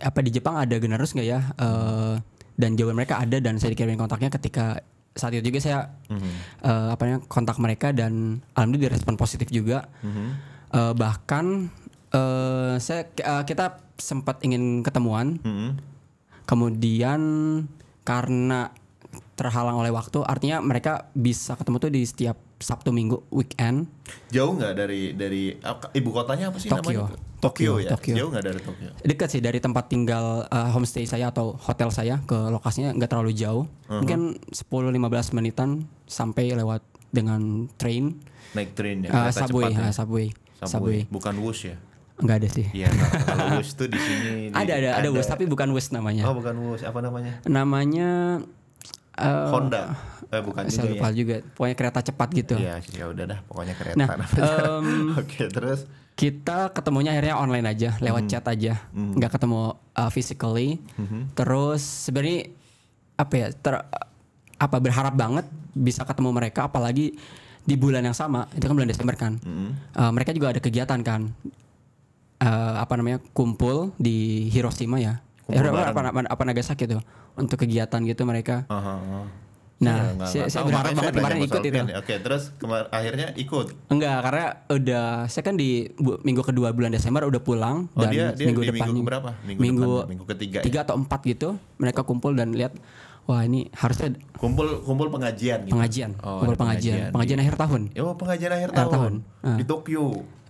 apa di Jepang ada generus nggak ya? Uh, dan jawaban mereka ada dan saya dikirimin kontaknya ketika saat itu juga saya mm-hmm. uh, apa namanya kontak mereka dan alhamdulillah direspon positif juga. Mm-hmm. Uh, bahkan uh, saya uh, kita sempat ingin ketemuan. Hmm. Kemudian karena terhalang oleh waktu, artinya mereka bisa ketemu tuh di setiap Sabtu Minggu weekend. Jauh nggak dari dari eh, ibu kotanya apa sih Tokyo. namanya? Tokyo. Tokyo ya. Tokyo. Jauh nggak dari Tokyo? Dekat sih dari tempat tinggal uh, homestay saya atau hotel saya ke lokasinya nggak terlalu jauh. Uh -huh. Mungkin 10-15 menitan sampai lewat dengan train. Naik train ya. Uh, subway, ya. Uh, subway. subway. Subway. Bukan bus ya. Enggak ada sih. Iya, kalau Wus tuh di sini [laughs] ada, ada ada ada tapi bukan Wus namanya. Oh, bukan Wus, apa namanya? Namanya uh, Honda. Eh bukan saya juga. lupa ya. juga. Pokoknya kereta cepat gitu. Iya, ya udah dah, pokoknya kereta. Nah, um, [laughs] oke, terus kita ketemunya akhirnya online aja, lewat hmm. chat aja. Hmm. ketemu uh, physically. Hmm. Terus sebenarnya apa ya? Ter, apa berharap banget bisa ketemu mereka apalagi di bulan yang sama itu kan bulan Desember kan mm -hmm. uh, mereka juga ada kegiatan kan uh, apa namanya kumpul di Hiroshima ya eh, apa, apa, apa Nagasaki tuh untuk kegiatan gitu mereka uh -huh. Nah, ya, saya, saya berharap banget kemarin ikut itu. Oke, terus kemar akhirnya ikut. Enggak, karena udah saya kan di minggu kedua bulan Desember udah pulang oh, dan dia, dia minggu depan minggu berapa? Minggu, minggu, depan, minggu ya? ketiga. Ya? Tiga atau empat gitu, mereka kumpul dan lihat wah ini harusnya kumpul kumpul pengajian gitu. Pengajian. Oh, kumpul pengajian. Pengajian, pengajian di, akhir tahun. oh, pengajian akhir, akhir tahun. tahun. Ah. Di Tokyo.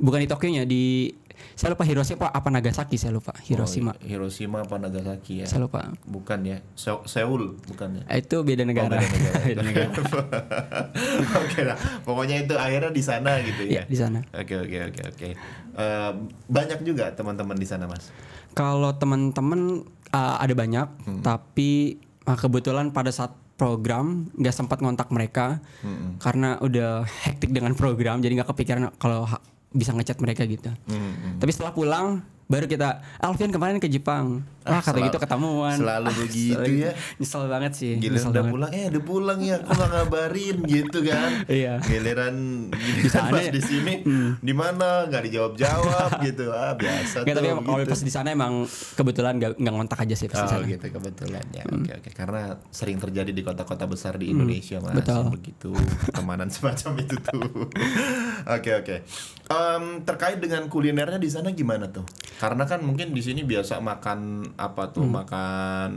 Bukan di Tokyo nya di saya lupa Hiroshima apa Nagasaki saya lupa oh, Hiroshima. Oh, Hiroshima apa Nagasaki ya? Saya lupa. Bukan ya. Se Seoul bukan ya. Ah, itu beda negara. Oh, beda negara. negara. [laughs] [laughs] oke lah. Pokoknya itu akhirnya di sana gitu ya. ya di sana. Oke oke oke oke. Uh, banyak juga teman-teman di sana, Mas. Kalau teman-teman uh, ada banyak, hmm. tapi uh, kebetulan pada saat program nggak sempat ngontak mereka hmm. karena udah hektik dengan program jadi nggak kepikiran kalau bisa ngechat mereka gitu. Mm -hmm. Tapi setelah pulang baru kita Alvin kemarin ke Jepang Ah, kata gitu ketemuan. Selalu ah, begitu ya. Gitu. Nyesel banget sih. Giliran udah banget. pulang, eh udah pulang ya, aku gak ngabarin [laughs] gitu kan. Iya. Giliran giliran pas di sini, hmm. di mana nggak dijawab-jawab [laughs] gitu. Ah, biasa gak, tuh. Tapi gitu. kalau pas di sana emang kebetulan gak, gak ngontak aja sih pas oh, disana. gitu kebetulan ya. hmm. Oke, oke. Karena sering terjadi di kota-kota besar di hmm. Indonesia hmm. mas. Betul. Begitu pertemanan [laughs] semacam itu tuh. Oke, oke. Um, terkait dengan kulinernya di sana gimana tuh? Karena kan mungkin di sini biasa makan apa tuh hmm. makan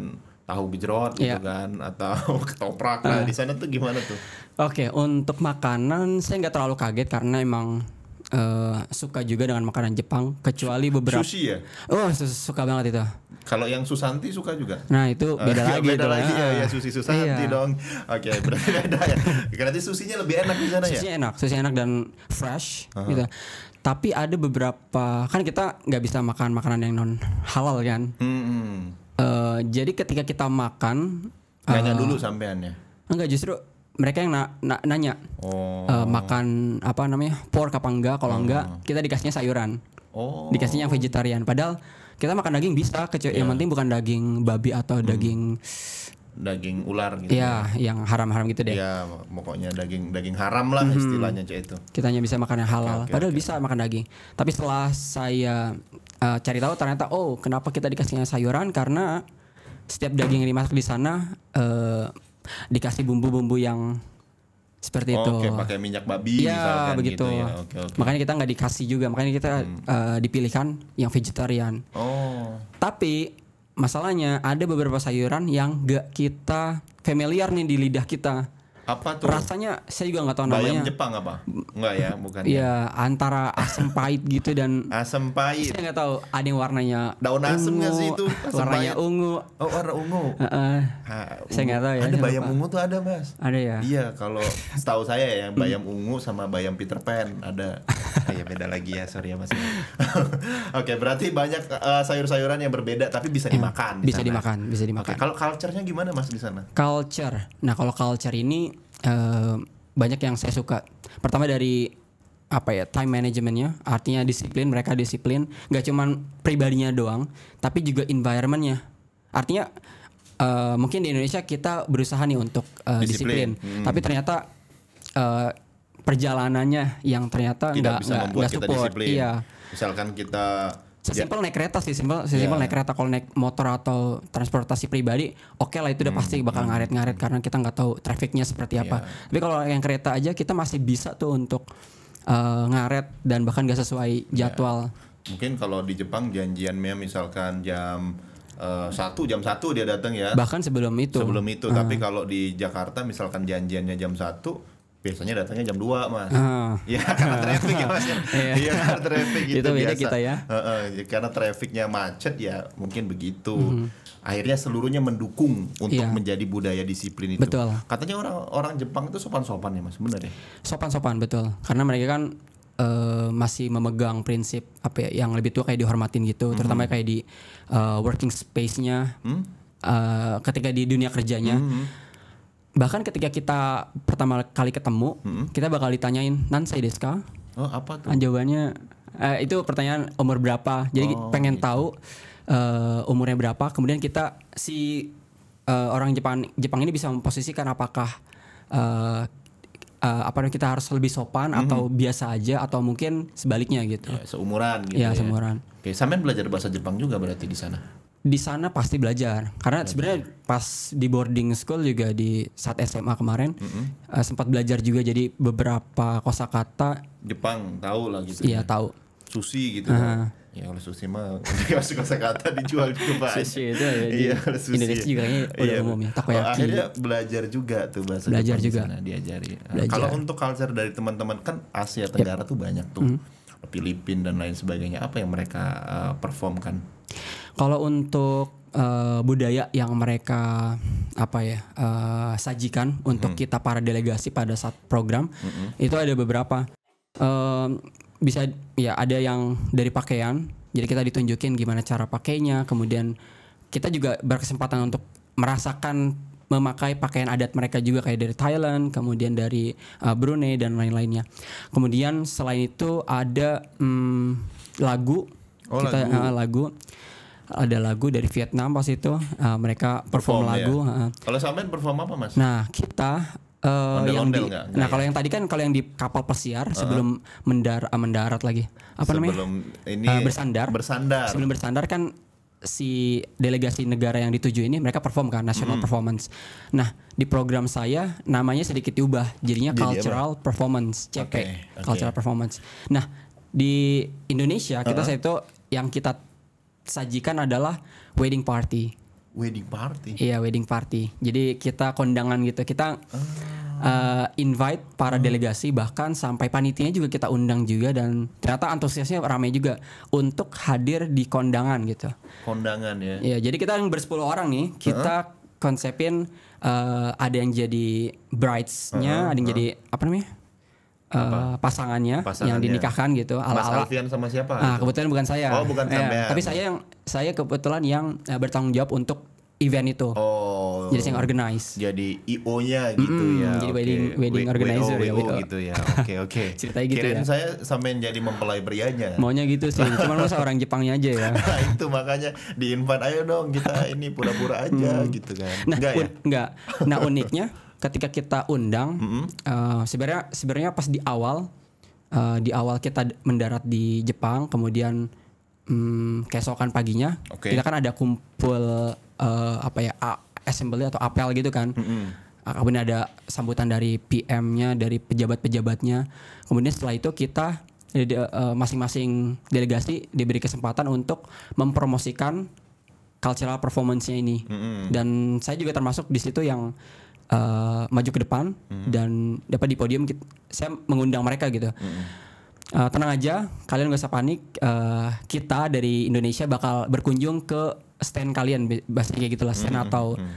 tahu gejrot yeah. gitu iya. kan atau [laughs] ketoprak uh. di sana tuh gimana tuh? Oke okay, untuk makanan saya nggak terlalu kaget karena emang uh, suka juga dengan makanan Jepang kecuali beberapa sushi ya? Oh suka banget itu. Kalau yang Susanti suka juga. Nah itu eh, beda uh, [laughs] lagi. beda lagi ya, ya sushi Susanti iya. dong. Oke okay, [laughs] berarti beda ya. Berarti susinya lebih enak di sana susinya ya? Susinya enak, susinya enak dan fresh uh -huh. gitu tapi ada beberapa kan kita nggak bisa makan makanan yang non halal kan -hmm. uh, jadi ketika kita makan nanya uh, dulu sampeannya enggak justru mereka yang na na nanya oh. uh, makan apa namanya pork apa enggak kalau oh. enggak kita dikasihnya sayuran oh. dikasihnya yang vegetarian padahal kita makan daging bisa kecuali yeah. yang iya. penting bukan daging babi atau hmm. daging daging ular gitu. Iya, ya. yang haram-haram gitu deh. Iya, pokoknya daging daging haram lah hmm. istilahnya cah itu. Kita hanya bisa makan yang halal, okay, padahal okay. bisa makan daging. Tapi setelah saya uh, cari tahu ternyata oh, kenapa kita dikasihnya sayuran karena setiap daging yang dimasak di sana uh, dikasih bumbu-bumbu yang seperti oh, itu. Oke, okay, pakai minyak babi iya gitu begitu. gitu ya. Okay, okay. Makanya kita nggak dikasih juga, makanya kita hmm. uh, dipilihkan yang vegetarian. Oh. Tapi masalahnya ada beberapa sayuran yang gak kita familiar nih di lidah kita apa tuh? Rasanya saya juga nggak tahu namanya. Bayam Jepang apa? Enggak ya, bukan. Iya, ya? antara asam pahit gitu dan asam pahit. Saya nggak tahu ada yang warnanya daun asam nggak sih itu? Asem warnanya pahit. ungu. Oh, warna ungu. Uh, uh, ha, Saya nggak tahu ya. Ada bayam apa? ungu tuh ada, Mas. Ada ya? Iya, kalau [laughs] setahu saya ya bayam hmm. ungu sama bayam Peter Pan ada. [laughs] ya beda lagi ya, sorry ya Mas. [laughs] Oke, berarti banyak uh, sayur-sayuran yang berbeda tapi bisa iya, dimakan. bisa sana. dimakan, bisa dimakan. okay, kalau culturenya gimana Mas di sana? Culture. Nah, kalau culture ini Eh, banyak yang saya suka. Pertama dari apa ya time managementnya artinya disiplin mereka disiplin nggak cuman pribadinya doang tapi juga environmentnya artinya uh, mungkin di Indonesia kita berusaha nih untuk uh, disiplin, disiplin. Hmm. tapi ternyata uh, perjalanannya yang ternyata nggak nggak support disiplin. iya misalkan kita Sesimpel yeah. naik kereta sih, simpel, sesimpel yeah. naik kereta kalau naik motor atau transportasi pribadi, oke okay lah itu udah hmm, pasti bakal hmm. ngaret-ngaret karena kita nggak tahu trafiknya seperti apa. Yeah. Tapi kalau yang kereta aja kita masih bisa tuh untuk uh, ngaret dan bahkan gak sesuai ya. jadwal. Yeah. Mungkin kalau di Jepang janjiannya misalkan jam Uh, satu jam satu dia datang ya bahkan sebelum itu sebelum itu uh. tapi ah. kalau di Jakarta misalkan janjiannya jam satu biasanya datangnya jam 2 mas ah. iya uh. karena traffic ya mas ya. [laughs] iya ya, karena traffic gitu itu biasa kita ya uh, uh, karena trafficnya macet ya mungkin begitu mm. akhirnya seluruhnya mendukung untuk yeah. menjadi budaya disiplin itu betul katanya orang orang Jepang itu sopan sopan ya mas benar ya sopan sopan betul karena mereka kan Uh, masih memegang prinsip apa ya, yang lebih tua kayak dihormatin gitu, mm terutama kayak di uh, working space-nya, mm? uh, ketika di dunia kerjanya, mm bahkan ketika kita pertama kali ketemu hmm. kita bakal ditanyain nan saya deska oh apa tuh kan jawabannya eh, itu pertanyaan umur berapa jadi oh, pengen gitu. tahu uh, umurnya berapa kemudian kita si uh, orang Jepang Jepang ini bisa memposisikan apakah uh, uh, apa kita harus lebih sopan -hmm. atau biasa aja atau mungkin sebaliknya gitu. Ya, seumuran gitu. Ya, ya. seumuran. Oke, sampean belajar bahasa Jepang juga berarti di sana di sana pasti belajar karena sebenarnya pas di boarding school juga di saat SMA kemarin mm -hmm. uh, sempat belajar juga jadi beberapa kosakata Jepang tahu lah gitu iya ya. tahu sushi gitu uh, ya kalau sushi mah [laughs] masuk kosakata dijual juga banyak sushi itu ya [laughs] iya kalau sushi Indonesia juga ini udah iya. umum ya takoyaki oh, akhirnya belajar juga tuh bahasa belajar Jepang juga sana diajari uh, kalau untuk culture dari teman-teman kan Asia Tenggara yep. Iya. tuh banyak tuh mm -hmm Filipina dan lain sebagainya apa yang mereka uh, performkan? Kalau untuk uh, budaya yang mereka apa ya uh, sajikan untuk hmm. kita para delegasi pada saat program hmm. itu ada beberapa uh, bisa ya ada yang dari pakaian jadi kita ditunjukin gimana cara pakainya kemudian kita juga berkesempatan untuk merasakan memakai pakaian adat mereka juga kayak dari Thailand, kemudian dari uh, Brunei dan lain-lainnya. Kemudian selain itu ada um, lagu oh, kita lagu. Uh, lagu ada lagu dari Vietnam pas itu uh, mereka perform, perform ya? lagu. Ya? Uh, kalau sampean perform apa mas? Nah kita Uh, ondel, yang di, enggak, enggak nah ya. kalau yang tadi kan kalau yang di kapal pesiar uh -huh. sebelum mendar, mendarat lagi apa sebelum namanya ini uh, bersandar bersandar sebelum bersandar kan si delegasi negara yang dituju ini mereka perform kan national hmm. performance. Nah, di program saya namanya sedikit diubah jadinya Jadi cultural apa? performance, CP. Okay. Okay. Cultural performance. Nah, di Indonesia kita uh -huh. itu yang kita sajikan adalah wedding party. Wedding party. Iya, wedding party. Jadi kita kondangan gitu. Kita uh uh, invite para hmm. delegasi bahkan sampai panitinya juga kita undang juga dan ternyata antusiasnya ramai juga untuk hadir di kondangan gitu. Kondangan ya. Iya, jadi kita yang bersepuluh orang nih, kita uh -huh. konsepin uh, ada yang jadi bridesnya, uh -huh. ada yang uh -huh. jadi apa namanya? Uh, eh, pasangannya, pasangannya yang dinikahkan gitu ala ala Mas Alfian sama siapa? Nah, kebetulan bukan saya. Oh, bukan Ya, tapi saya yang saya kebetulan yang bertanggung jawab untuk event itu. Oh jadi yang hmm. organize jadi io nya gitu mm, ya jadi okay. wedding wedding organizer ya betul. gitu ya oke oke okay. [laughs] ceritanya gitu Kirain ya saya sampai jadi mempelai prianya [laughs] maunya gitu sih cuman masa orang Jepangnya aja ya [laughs] Nah itu makanya di invite ayo dong kita ini pura-pura aja hmm. gitu kan nah, enggak ya enggak nah uniknya ketika kita undang mm -hmm. uh, sebenarnya sebenarnya pas di awal uh, di awal kita mendarat di Jepang kemudian Hmm, keesokan paginya okay. kita kan ada kumpul uh, apa ya assembly atau apel gitu kan. Mm -hmm. Kemudian ada sambutan dari PM-nya, dari pejabat-pejabatnya. Kemudian setelah itu kita eh, eh, masing-masing delegasi diberi kesempatan untuk mempromosikan cultural performance-nya ini. Mm -hmm. Dan saya juga termasuk di situ yang uh, maju ke depan mm dan dapat di podium kita, saya mengundang mereka gitu. Mm uh, tenang aja, kalian gak usah panik. Uh, kita dari Indonesia bakal berkunjung ke stand kalian bahasa kayak gitulah stand mm -hmm. atau mm -hmm.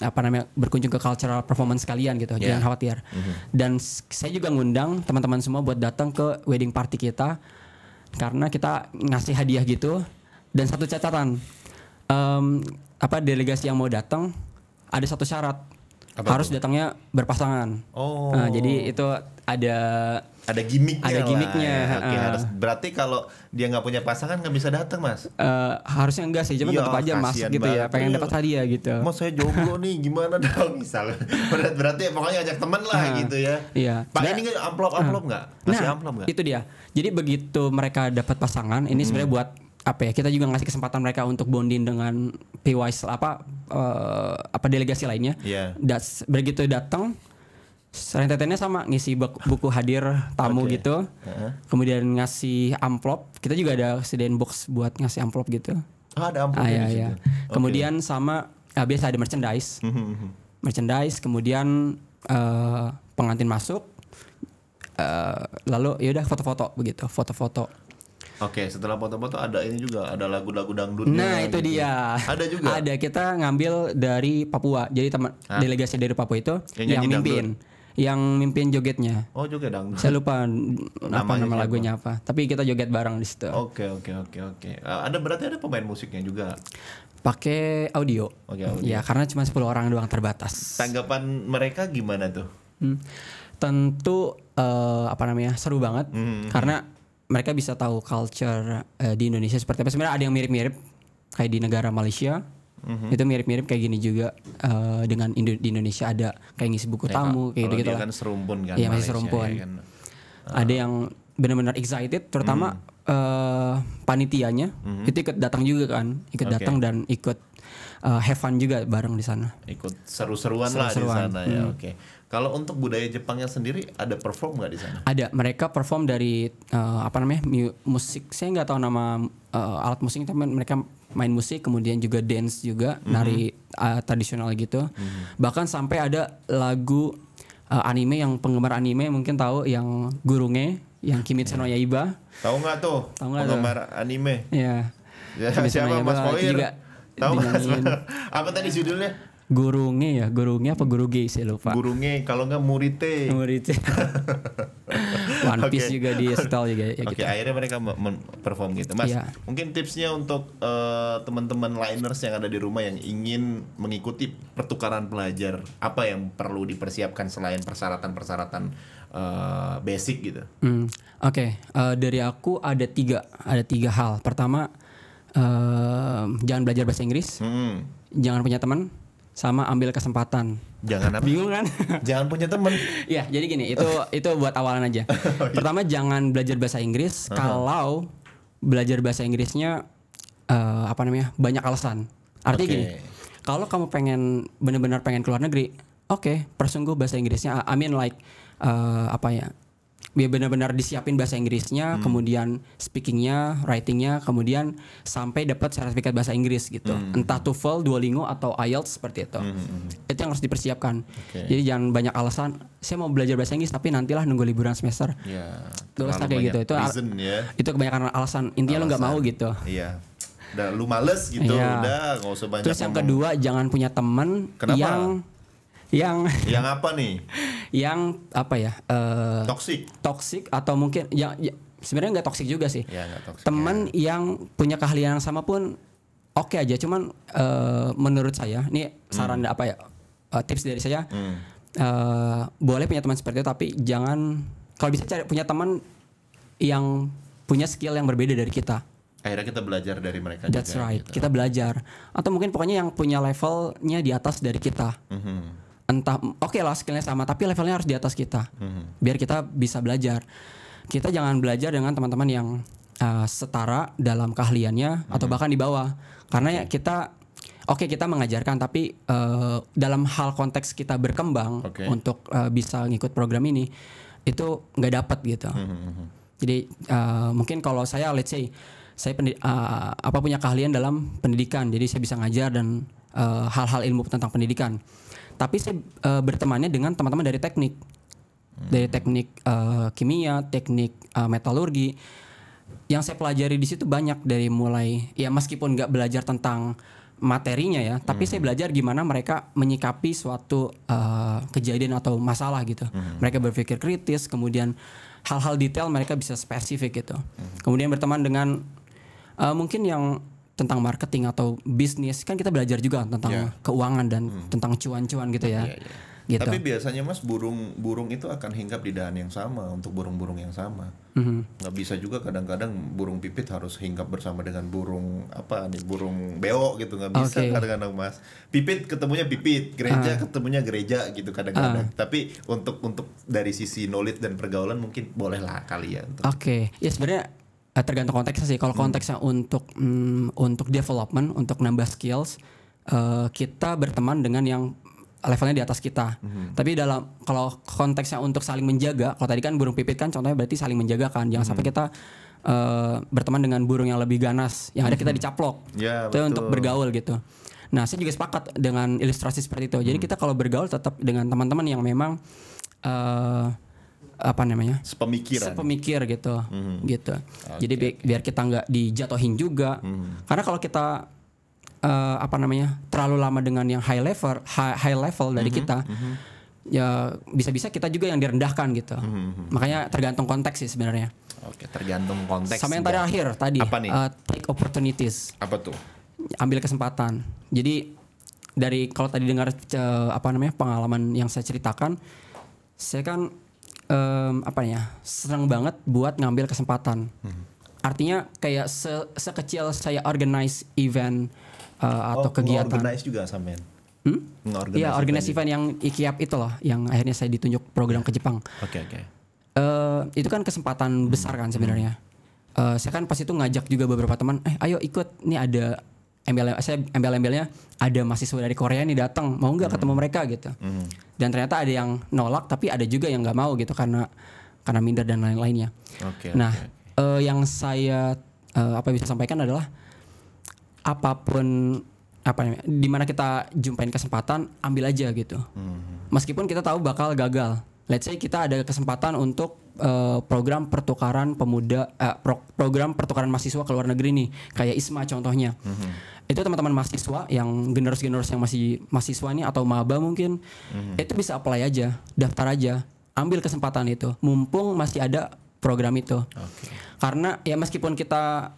uh, apa namanya berkunjung ke cultural performance kalian gitu yeah. jangan khawatir mm -hmm. dan saya juga ngundang teman-teman semua buat datang ke wedding party kita karena kita ngasih hadiah gitu dan satu catatan um, apa delegasi yang mau datang ada satu syarat apa harus itu? datangnya berpasangan oh. nah, jadi itu ada ada gimmicknya ada gimmicknya lah, ya. oke harus berarti kalau dia nggak punya pasangan nggak bisa datang mas uh, harusnya enggak sih cuma iya, tetap aja mas gitu ya pengen iya. dapat hadiah gitu mas saya jomblo nih gimana dong [laughs] misal. berarti, berarti ya, pokoknya ajak teman lah uh, gitu ya iya pak nah, ini nggak amplop amplop nggak uh, masih nah, amplop nggak itu dia jadi begitu mereka dapat pasangan ini hmm. sebenarnya buat apa ya kita juga ngasih kesempatan mereka untuk bonding dengan PY apa uh, apa delegasi lainnya. Yeah. Das begitu datang rentetannya sama ngisi buku hadir tamu okay. gitu. Uh-huh. Kemudian ngasih amplop. Kita juga ada sedian box buat ngasih amplop gitu. Ah, ada amplop. Ah, iya, iya. Kemudian sama ah, biasa ada merchandise. Hmm, hmm, hmm. merchandise kemudian uh, pengantin masuk uh, lalu ya udah foto-foto begitu, foto-foto. Oke, okay, setelah foto-foto ada ini juga, ada lagu-lagu dangdut. Nah, itu gitu. dia. Ada juga. Ada kita ngambil dari Papua. Jadi teman delegasi dari Papua itu yang, yang mimpin. Dangdut yang mimpin jogetnya. Oh, joget dong. Saya lupa Namanya apa nama lagunya apa. Tapi kita joget bareng di situ. Oke, oke, oke, oke. Eh, ada berarti ada pemain musiknya juga. Pakai audio. Oke, audio. Ya, karena cuma 10 orang doang terbatas. Tanggapan mereka gimana tuh? Hmm. Tentu uh, apa namanya? seru banget -hmm. hmm karena hmm. mereka bisa tahu culture uh, di Indonesia seperti apa. Sebenarnya ada yang mirip-mirip kayak di negara Malaysia hmm Itu mirip-mirip kayak gini juga uh, dengan Indo- di Indonesia ada kayak ngisi buku ya, tamu kayak gitu-gitu lah. kan serumpun kan. Iya, masih serumpun. Ya, kan. uh. Ada yang benar-benar excited terutama mm. uh, panitianya mm-hmm. itu ikut datang juga kan, ikut okay. datang dan ikut uh, have fun juga bareng di sana. Ikut seru-seruan, seru lah di sana mm. ya. Hmm. Oke. Okay. Kalau untuk budaya Jepangnya sendiri ada perform nggak di sana? Ada. Mereka perform dari uh, apa namanya mu musik. Saya nggak tahu nama uh, alat musiknya, tapi mereka main musik kemudian juga dance juga mm-hmm. nari uh, tradisional gitu mm-hmm. bahkan sampai ada lagu uh, anime yang penggemar anime mungkin tahu yang gurunge yang Kimetsu no iya. Yaiba tahu nggak tuh tahu gak penggemar tuh? anime iya. ya, ya siapa Mas Poir tahu mas [laughs] aku tadi judulnya Gurunge ya, gurunge apa guru sih sih lupa. Gurunge, kalau nggak murite. Murite. [laughs] One Piece juga di setel juga. Ya, ya Oke, okay, gitu. akhirnya mereka perform gitu, Mas. Yeah. Mungkin tipsnya untuk uh, teman-teman liners yang ada di rumah yang ingin mengikuti pertukaran pelajar, apa yang perlu dipersiapkan selain persyaratan-persyaratan uh, basic gitu? Mm, Oke, okay. uh, eh, dari aku ada tiga, ada tiga hal. Pertama, uh, jangan belajar bahasa Inggris, mm. jangan punya teman sama ambil kesempatan. Jangan apa? Bingung kan? [laughs] jangan punya temen. ya, jadi gini, itu [laughs] itu buat awalan aja. oh, iya. Pertama jangan belajar bahasa Inggris uh -huh. kalau belajar bahasa Inggrisnya uh, apa namanya? banyak alasan. Artinya okay. gini, kalau kamu pengen benar-benar pengen keluar negeri, oke, okay, bahasa Inggrisnya I mean like uh, apa ya? benar-benar disiapin bahasa Inggrisnya, hmm. kemudian speakingnya, writingnya, kemudian sampai dapat sertifikat bahasa Inggris gitu. Hmm. Entah TOEFL, Duolingo atau IELTS seperti itu. Hmm. hmm, hmm. Itu yang harus dipersiapkan. Okay. Jadi jangan banyak alasan. Saya mau belajar bahasa Inggris tapi nantilah nunggu liburan semester. Yeah, Terus kayak gitu. Itu reason, ya. itu kebanyakan alasan. Intinya alasan. lo nggak mau gitu. Iya. Yeah lu males gitu yeah. udah usah banyak terus yang ngomong. kedua jangan punya teman yang yang [laughs] yang apa nih yang apa ya uh, eh, toksik toksik atau mungkin yang ya, sebenarnya nggak toksik juga sih ya, teman ya. yang punya keahlian yang sama pun oke okay aja cuman uh, menurut saya ini saran hmm. apa ya uh, tips dari saya hmm. uh, boleh punya teman seperti itu tapi jangan kalau bisa cari punya teman yang punya skill yang berbeda dari kita akhirnya kita belajar dari mereka That's juga, right gitu. kita belajar atau mungkin pokoknya yang punya levelnya di atas dari kita -hmm entah oke okay lah skillnya sama tapi levelnya harus di atas kita hmm. biar kita bisa belajar kita jangan belajar dengan teman-teman yang uh, setara dalam keahliannya hmm. atau bahkan di bawah karena ya kita oke okay, kita mengajarkan tapi uh, dalam hal konteks kita berkembang okay. untuk uh, bisa ngikut program ini itu nggak dapat gitu hmm. hmm, hmm. jadi uh, mungkin kalau saya let's say saya pendi- uh, apa punya keahlian dalam pendidikan jadi saya bisa ngajar dan uh, hal -hal ilmu tentang pendidikan tapi saya uh, bertemannya dengan teman-teman dari teknik dari teknik uh, kimia teknik uh, metalurgi yang saya pelajari di situ banyak dari mulai ya meskipun nggak belajar tentang materinya ya tapi hmm. saya belajar gimana mereka menyikapi suatu uh, kejadian atau masalah gitu hmm. mereka berpikir kritis kemudian hal-hal detail mereka bisa spesifik gitu hmm. kemudian berteman dengan uh, mungkin yang tentang marketing atau bisnis kan kita belajar juga tentang yeah. keuangan dan hmm. tentang cuan-cuan gitu ya. Yeah, yeah. Gitu. Tapi biasanya mas burung-burung itu akan hinggap di dahan yang sama untuk burung-burung yang sama. Mm-hmm. Gak bisa juga kadang-kadang burung pipit harus hinggap bersama dengan burung apa nih burung beo gitu nggak bisa okay. kadang-kadang mas. Pipit ketemunya pipit, gereja uh. ketemunya gereja gitu kadang-kadang. Uh. Tapi untuk untuk dari sisi knowledge dan pergaulan mungkin bolehlah kalian. Oke, okay. ya sebenarnya Eh, tergantung konteksnya sih. Kalau hmm. konteksnya hmm. untuk um, untuk development, untuk nambah skills, uh, kita berteman dengan yang levelnya di atas kita. hmm Tapi dalam kalau konteksnya untuk saling menjaga, kalau tadi kan burung pipit kan contohnya berarti saling menjaga kan. Jangan hmm sampai kita uh, berteman dengan burung yang lebih ganas, yang ada kita hmm. dicaplok. Yeah, itu betul. untuk bergaul gitu. Nah, saya juga sepakat dengan ilustrasi seperti itu. Jadi hmm kita kalau bergaul tetap dengan teman-teman yang memang apa namanya sepemikir sepemikir gitu mm-hmm. gitu okay, jadi bi- biar kita nggak dijatuhin juga mm-hmm. karena kalau kita uh, apa namanya terlalu lama dengan yang high level high, high level dari mm-hmm. kita mm-hmm. ya bisa-bisa kita juga yang direndahkan gitu mm-hmm. makanya tergantung konteks sih sebenarnya oke okay, tergantung konteks sama yang tadi akhir tadi apa nih uh, take opportunities apa tuh ambil kesempatan jadi dari kalau tadi dengar uh, apa namanya pengalaman yang saya ceritakan saya kan um, apa ya serang banget buat ngambil kesempatan. Hmm. Artinya kayak se sekecil saya organize event uh, atau oh, kegiatan. Organize juga samen Hmm? Organize ya, organize event, event yang IKIAP itu loh, yang akhirnya saya ditunjuk program ya. ke Jepang. Oke okay, oke. Okay. Uh, eh, itu kan kesempatan hmm. besar kan sebenarnya. Uh, saya kan pas itu ngajak juga beberapa teman, eh ayo ikut, nih ada embel saya embel-embelnya ada mahasiswa dari Korea nih datang mau nggak hmm. ketemu mereka gitu hmm. dan ternyata ada yang nolak tapi ada juga yang nggak mau gitu karena karena minder dan lain-lainnya okay, nah okay. Uh, eh, yang saya uh, apa bisa sampaikan adalah apapun apa namanya dimana kita jumpain kesempatan ambil aja gitu hmm. meskipun kita tahu bakal gagal let's say kita ada kesempatan untuk eh, program pertukaran pemuda uh, program pertukaran mahasiswa ke luar negeri nih kayak ISMA contohnya hmm itu teman-teman mahasiswa yang generos-generos yang masih mahasiswa nih atau maba mungkin hmm itu bisa apply aja daftar aja ambil kesempatan itu mumpung masih ada program itu okay. karena ya meskipun kita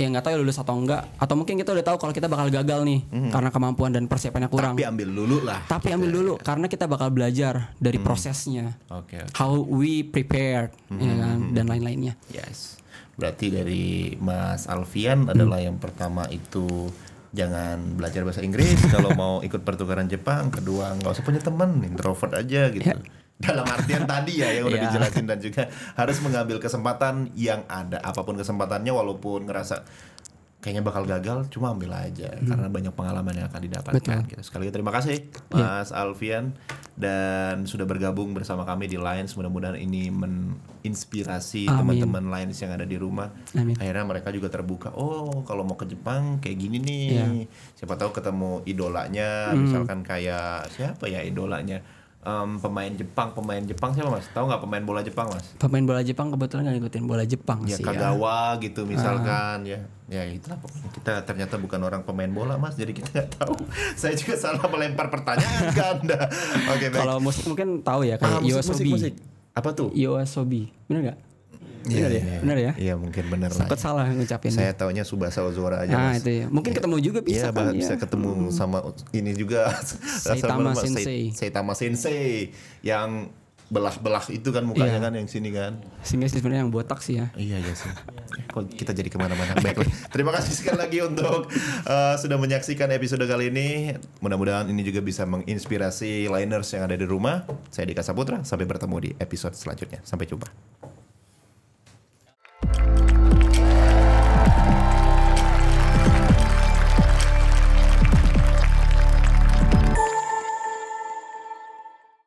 ya nggak tahu ya lulus atau enggak atau mungkin kita udah tahu kalau kita bakal gagal nih hmm karena kemampuan dan persiapannya kurang tapi ambil dulu lah tapi kita, ambil iya, dulu ya. karena kita bakal belajar dari hmm prosesnya okay, okay. how we prepared mm-hmm. ya mhm, kan mhm, dan mhm. lain-lainnya yes berarti dari Mas Alfian adalah hmm. yang pertama itu jangan belajar bahasa Inggris [laughs] kalau mau ikut pertukaran Jepang kedua nggak usah punya teman introvert aja gitu ya. dalam artian tadi ya yang udah ya. dijelasin dan juga harus mengambil kesempatan yang ada apapun kesempatannya walaupun ngerasa kayaknya bakal gagal cuma ambil aja hmm. karena banyak pengalaman yang akan didapatkan Betul. Kan, gitu. Sekali lagi terima kasih iya. Mas yeah. Alfian dan sudah bergabung bersama kami di Lions. Mudah-mudahan ini menginspirasi teman-teman Lions yang ada di rumah. Amin. Akhirnya mereka juga terbuka. Oh, kalau mau ke Jepang kayak gini nih. Yeah. Siapa tahu ketemu idolanya hmm. misalkan kayak siapa ya idolanya um, pemain Jepang pemain Jepang siapa mas tahu nggak pemain bola Jepang mas pemain bola Jepang kebetulan nggak ngikutin bola Jepang ya, sih ya. Kagawa ya. gitu misalkan uh. ya ya itulah kita ternyata bukan orang pemain bola mas jadi kita nggak tahu [laughs] saya juga salah melempar pertanyaan ke anda [laughs] oke okay, kalau musik mungkin tahu ya kayak ah, musik, Yosobi musik, apa tuh Yosobi benar nggak Iya, iya, ya? Iya, benar ya? Iya, mungkin benar. Takut salah ngucapin. Saya taunya Subasa Ozora aja. Ah, mas. itu ya. Mungkin ya. ketemu juga bisa iya, kan ya, kan. bisa ketemu hmm. sama ini juga [laughs] Saitama Sensei. Saitama Sensei yang belah-belah itu kan mukanya iya. kan yang sini kan. Sehingga sebenarnya yang botak sih ya. Iya iya sih. Eh, kok kita jadi kemana-mana. Baiklah. Terima kasih sekali lagi untuk uh, sudah menyaksikan episode kali ini. Mudah-mudahan ini juga bisa menginspirasi liners yang ada di rumah. Saya Dika Saputra. Sampai bertemu di episode selanjutnya. Sampai jumpa.